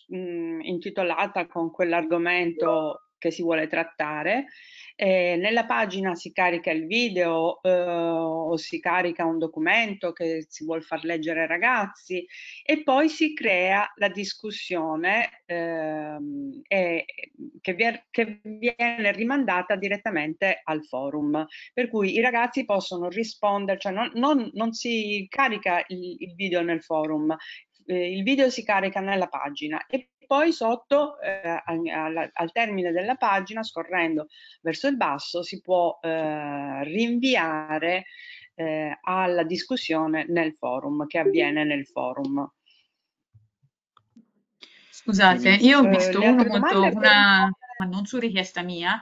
mh, intitolata con quell'argomento che si vuole trattare. Eh, nella pagina si carica il video eh, o si carica un documento che si vuole far leggere ai ragazzi e poi si crea la discussione eh, e, che, viene, che viene rimandata direttamente al forum. Per cui i ragazzi possono rispondere, cioè non, non, non si carica il, il video nel forum, eh, il video si carica nella pagina e poi sotto eh, al, al, termine della pagina scorrendo verso il basso si può eh, rinviare eh, alla discussione nel forum che avviene nel forum scusate io ho eh, visto uno molto ma non su richiesta mia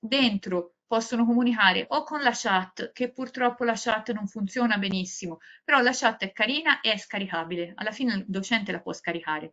dentro possono comunicare o con la chat, che purtroppo la chat non funziona benissimo, però la chat è carina e è scaricabile, alla fine il docente la può scaricare.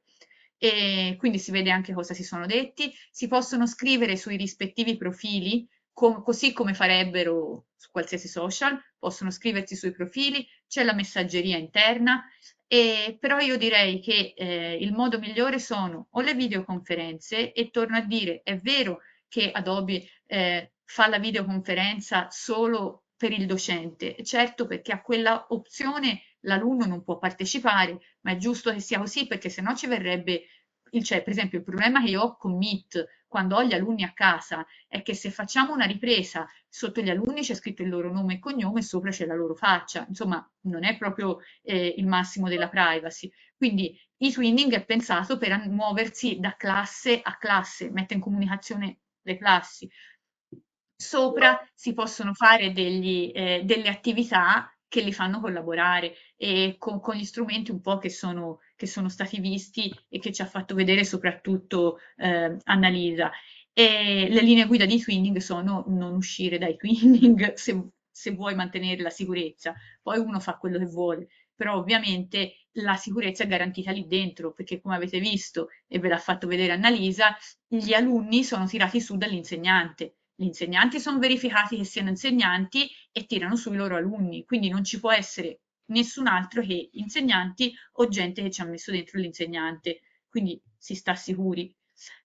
E quindi si vede anche cosa si sono detti, si possono scrivere sui rispettivi profili, com così come farebbero su qualsiasi social, possono scriversi sui profili, c'è la messaggeria interna, e, però io direi che eh, il modo migliore sono o le videoconferenze e torno a dire, è vero che Adobe eh, fa la videoconferenza solo per il docente, certo perché a quella opzione l'alunno non può partecipare, ma è giusto che sia così perché sennò ci verrebbe, il, cioè per esempio il problema che io ho con Meet quando ho gli alunni a casa è che se facciamo una ripresa sotto gli alunni c'è scritto il loro nome e cognome e sopra c'è la loro faccia, insomma non è proprio eh, il massimo della privacy, quindi il twinning è pensato per muoversi da classe a classe, mette in comunicazione le classi, sopra si possono fare degli, eh, delle attività che li fanno collaborare e con, con gli strumenti un po' che sono, che sono, stati visti e che ci ha fatto vedere soprattutto eh, Annalisa. E le linee guida di twinning sono non uscire dai twinning se, se vuoi mantenere la sicurezza, poi uno fa quello che vuole, però ovviamente la sicurezza è garantita lì dentro, perché come avete visto e ve l'ha fatto vedere Annalisa, gli alunni sono tirati su dall'insegnante gli insegnanti sono verificati che siano insegnanti e tirano sui loro alunni, quindi non ci può essere nessun altro che insegnanti o gente che ci ha messo dentro l'insegnante, quindi si sta sicuri.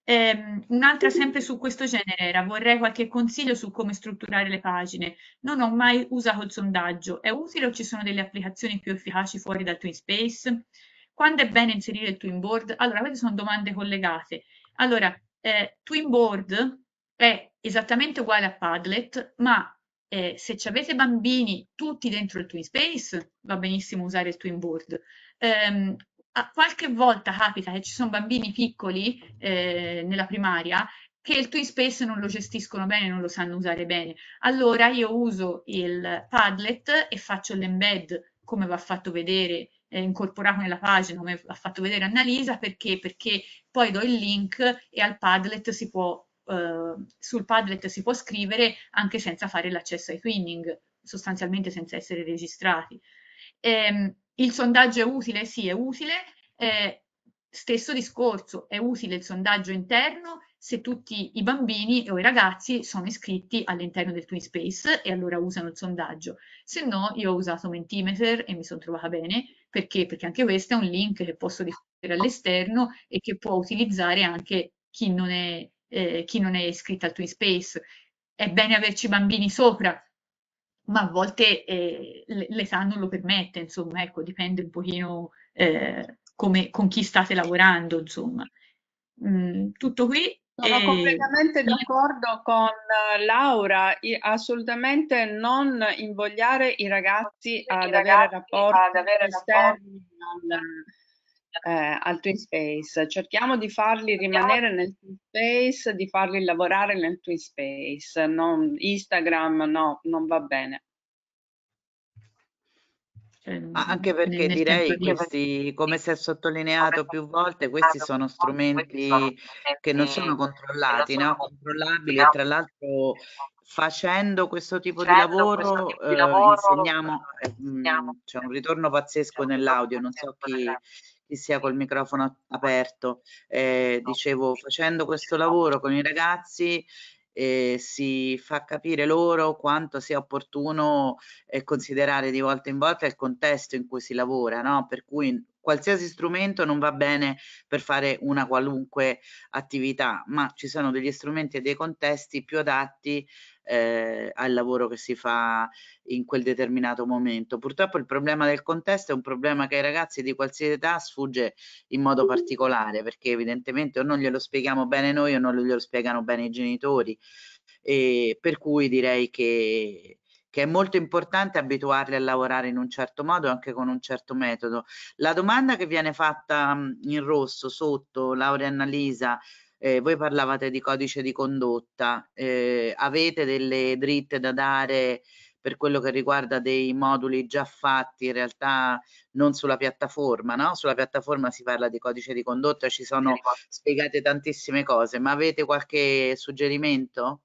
Eh, un'altra sempre su questo genere era vorrei qualche consiglio su come strutturare le pagine. Non ho mai usato il sondaggio, è utile o ci sono delle applicazioni più efficaci fuori dal Twinspace? Quando è bene inserire il Twinboard? Allora, queste sono domande collegate. Allora, eh, Twinboard è esattamente uguale a Padlet, ma eh, se ci avete bambini tutti dentro il Twin Space, va benissimo usare il Twin Board. Ehm, qualche volta capita che ci sono bambini piccoli eh, nella primaria che il Twin Space non lo gestiscono bene, non lo sanno usare bene. Allora io uso il Padlet e faccio l'embed come va fatto vedere eh, incorporato nella pagina, come ha fatto vedere Annalisa, perché? perché poi do il link e al Padlet si può eh, sul Padlet si può scrivere anche senza fare l'accesso ai twinning, sostanzialmente senza essere registrati. Eh, il sondaggio è utile? Sì, è utile. Eh, stesso discorso, è utile il sondaggio interno se tutti i bambini o i ragazzi sono iscritti all'interno del Twin Space e allora usano il sondaggio. Se no, io ho usato Mentimeter e mi sono trovata bene, perché? Perché anche questo è un link che posso diffondere all'esterno e che può utilizzare anche chi non è eh, chi non è iscritto al Twin Space. È bene averci bambini sopra, ma a volte eh, l'età non lo permette, insomma, ecco, dipende un pochino eh, come, con chi state lavorando, insomma. Mm, tutto qui. Sono completamente d'accordo con Laura, assolutamente non invogliare i ragazzi, ad, avere ragazzi ad avere rapporti esterni, eh, al Twin Space. Cerchiamo di farli rimanere nel Twin Space, di farli lavorare nel Twin Space. Non, Instagram no, non va bene. Cioè, anche perché nel direi questi, come si è sottolineato più volte, questi sono strumenti che non sono controllati, no? controllabili tra l'altro facendo questo tipo di lavoro, eh, insegniamo, eh, mm, c'è un ritorno pazzesco nell'audio, non so chi chi sia col microfono aperto. Eh, dicevo, facendo questo lavoro con i ragazzi eh, si fa capire loro quanto sia opportuno eh, considerare di volta in volta il contesto in cui si lavora, no? per cui qualsiasi strumento non va bene per fare una qualunque attività, ma ci sono degli strumenti e dei contesti più adatti eh, al lavoro che si fa in quel determinato momento. Purtroppo il problema del contesto è un problema che ai ragazzi di qualsiasi età sfugge in modo particolare, perché evidentemente o non glielo spieghiamo bene noi o non glielo spiegano bene i genitori. E per cui direi che che è molto importante abituarli a lavorare in un certo modo e anche con un certo metodo. La domanda che viene fatta mm, in rosso sotto, Laurea e Annalisa, eh, voi parlavate di codice di condotta, eh, avete delle dritte da dare per quello che riguarda dei moduli già fatti in realtà non sulla piattaforma, no? Sulla piattaforma si parla di codice di condotta, ci sono spiegate tantissime cose, ma avete qualche suggerimento?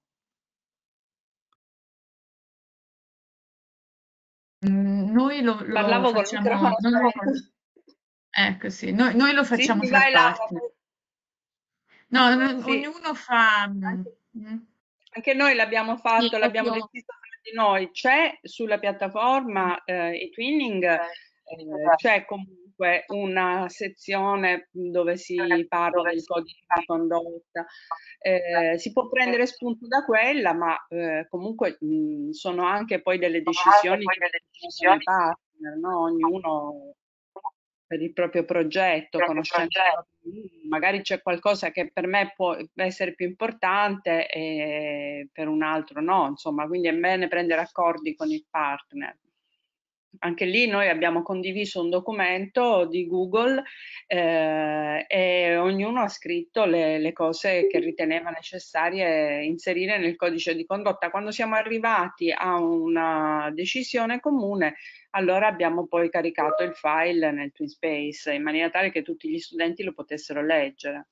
Mm, noi lo lo Parlavo facciamo microfono non lo ecco sì, noi noi lo facciamo sì, vai Laura partner. No, Sì. ognuno fa mm, mm. Anche noi l'abbiamo Sì, fatto, l'abbiamo proprio deciso tra di noi. C'è sulla piattaforma, ehm, i Twinning, ehm, c'è comunque comunque una sezione mhmm, dove si eh, parla del codice di condotta. Eh, eh, si può eh. prendere spunto da quella, ma eh, comunque mh, mhmm, sono anche poi delle decisioni di delle partner, no? ognuno per il proprio progetto, conoscendo mhmm, magari c'è qualcosa che per me può essere più importante e per un altro no, insomma, quindi è bene prendere accordi con il partner anche lì noi abbiamo condiviso un documento di Google eh, e ognuno ha scritto le, le, cose che riteneva necessarie inserire nel codice di condotta. Quando siamo arrivati a una decisione comune, allora abbiamo poi caricato il file nel Twinspace in maniera tale che tutti gli studenti lo potessero leggere.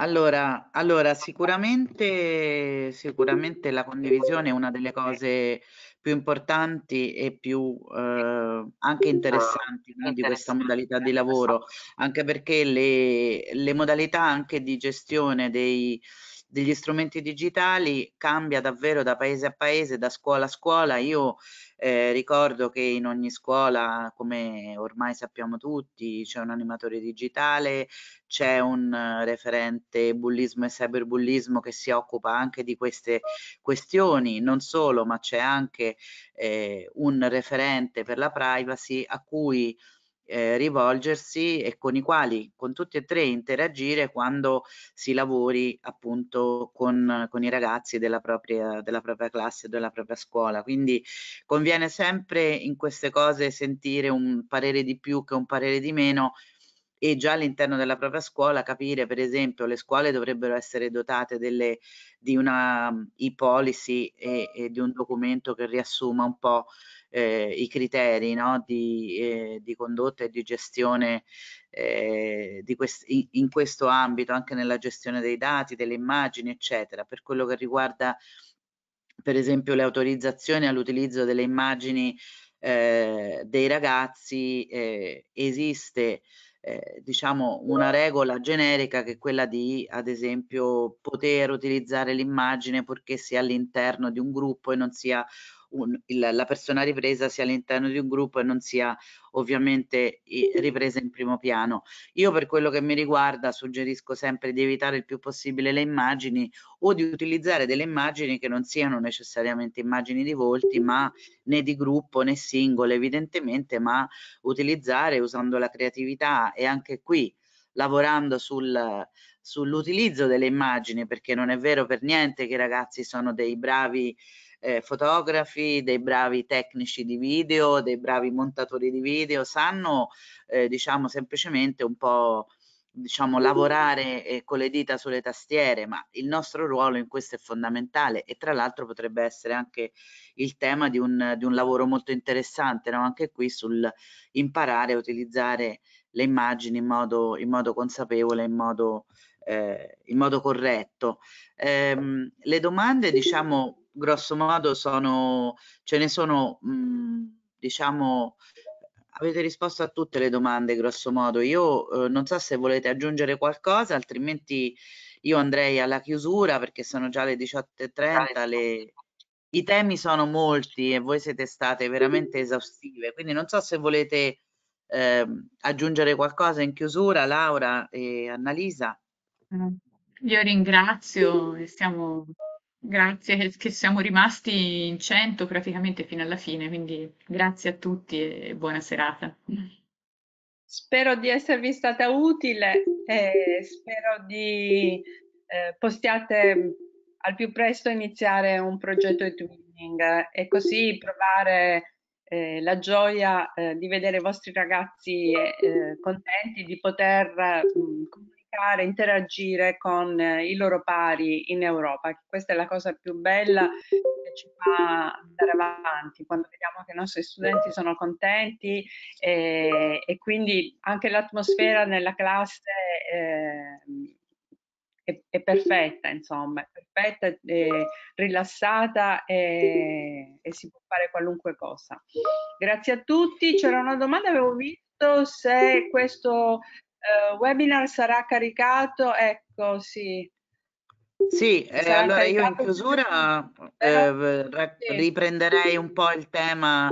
Allora, allora sicuramente, sicuramente la condivisione è una delle cose più importanti e più eh, anche interessanti no, di questa modalità di lavoro, anche perché le, le modalità anche di gestione dei, degli strumenti digitali cambia davvero da paese a paese, da scuola a scuola. Io eh, ricordo che in ogni scuola, come ormai sappiamo tutti, c'è un animatore digitale, c'è un eh, referente bullismo e cyberbullismo che si occupa anche di queste questioni, non solo, ma c'è anche eh, un referente per la privacy a cui eh, rivolgersi e con i quali, con tutti e tre, interagire quando si lavori appunto con, con i ragazzi della propria, della propria classe, della propria scuola. Quindi conviene sempre in queste cose sentire un parere di più che un parere di meno e già all'interno della propria scuola capire per esempio le scuole dovrebbero essere dotate delle, di una mm, e-policy e, e di un documento che riassuma un po' eh, i criteri no? di, eh, di, condotta e di gestione eh, di quest in questo ambito, anche nella gestione dei dati, delle immagini, eccetera, per quello che riguarda per esempio le autorizzazioni all'utilizzo delle immagini eh, dei ragazzi eh, esiste eh, diciamo una regola generica che è quella di ad esempio poter utilizzare l'immagine purché sia all'interno di un gruppo e non sia un, il, la persona ripresa sia all'interno di un gruppo e non sia ovviamente ripresa in primo piano. Io per quello che mi riguarda suggerisco sempre di evitare il più possibile le immagini o di utilizzare delle immagini che non siano necessariamente immagini di volti, ma né di gruppo né singole evidentemente, ma utilizzare usando la creatività e anche qui lavorando sul, sull'utilizzo delle immagini, perché non è vero per niente che i ragazzi sono dei bravi eh, fotografi, dei bravi tecnici di video, dei bravi montatori di video, sanno eh, diciamo semplicemente un po' diciamo lavorare eh, con le dita sulle tastiere, ma il nostro ruolo in questo è fondamentale e tra l'altro potrebbe essere anche il tema di un, di un lavoro molto interessante, no? anche qui sul imparare a utilizzare le immagini in modo, in modo consapevole, in modo, eh, in modo corretto. Ehm, le domande diciamo grosso modo sono, ce ne sono, mhmm, diciamo, avete risposto a tutte le domande, grosso modo. Io eh, non so se volete aggiungere qualcosa, altrimenti io andrei alla chiusura perché sono già le 18.30, le... i temi sono molti e voi siete state veramente esaustive, quindi non so se volete eh, aggiungere qualcosa in chiusura, Laura e Annalisa. Io ringrazio, siamo Grazie che siamo rimasti in 100 praticamente fino alla fine, quindi grazie a tutti e buona serata. Spero di esservi stata utile e spero di eh, possiate mm, al più presto iniziare un progetto di twinning e così provare eh, la gioia eh, di vedere i vostri ragazzi eh, eh, contenti di poter mh, mm, comunicare, interagire con eh, i loro pari in Europa. Questa è la cosa più bella che ci fa andare avanti, quando vediamo che i nostri studenti sono contenti e, eh, e quindi anche l'atmosfera nella classe eh, è, è, perfetta, insomma, è perfetta, è rilassata e, e si può fare qualunque cosa. Grazie a tutti, c'era una domanda, avevo visto se questo uh, webinar sarà caricato, ecco sì. Sì, eh, allora caricato... io in chiusura eh, sì. riprenderei un po' il tema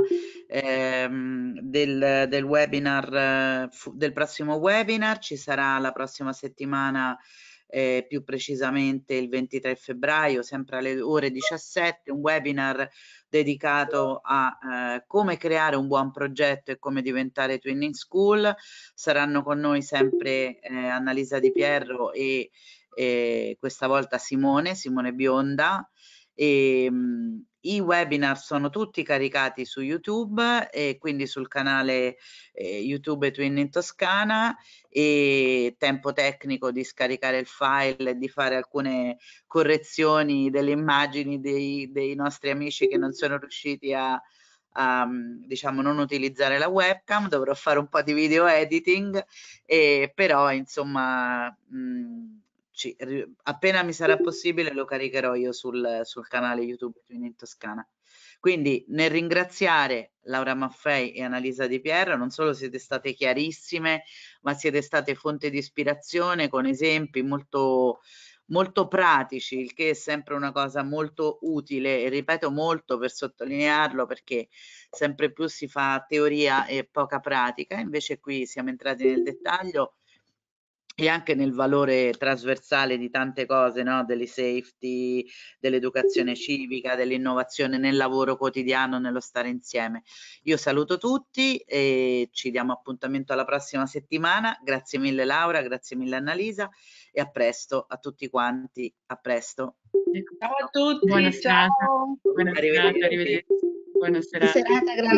ehm, del, del, webinar, eh, del prossimo webinar, ci sarà la prossima settimana eh, più precisamente il 23 febbraio, sempre alle ore 17, un webinar dedicato a eh, come creare un buon progetto e come diventare Twinning School. Saranno con noi sempre eh, Annalisa Di Pierro e, e questa volta Simone, Simone Bionda. E, ehm, i webinar sono tutti caricati su YouTube e quindi sul canale eh, YouTube Twin in Toscana e tempo tecnico di scaricare il file e di fare alcune correzioni delle immagini dei, dei nostri amici che non sono riusciti a, a mm, diciamo non utilizzare la webcam, dovrò fare un po' di video editing, e, però insomma mh, mm, ci, appena mi sarà possibile lo caricherò io sul, sul canale YouTube Twin in Toscana. Quindi nel ringraziare Laura Maffei e Annalisa Di Pierro, non solo siete state chiarissime, ma siete state fonte di ispirazione con esempi molto, molto pratici, il che è sempre una cosa molto utile e ripeto molto per sottolinearlo perché sempre più si fa teoria e poca pratica, invece qui siamo entrati nel dettaglio e anche nel valore trasversale di tante cose, no? delle safety, dell'educazione civica, dell'innovazione nel lavoro quotidiano, nello stare insieme. Io saluto tutti e ci diamo appuntamento alla prossima settimana. Grazie mille Laura, grazie mille Annalisa e a presto a tutti quanti. A presto. Ciao a tutti. Buona ciao. serata. Buona arrivederci. Serata, arrivederci. Buona serata. Buona serata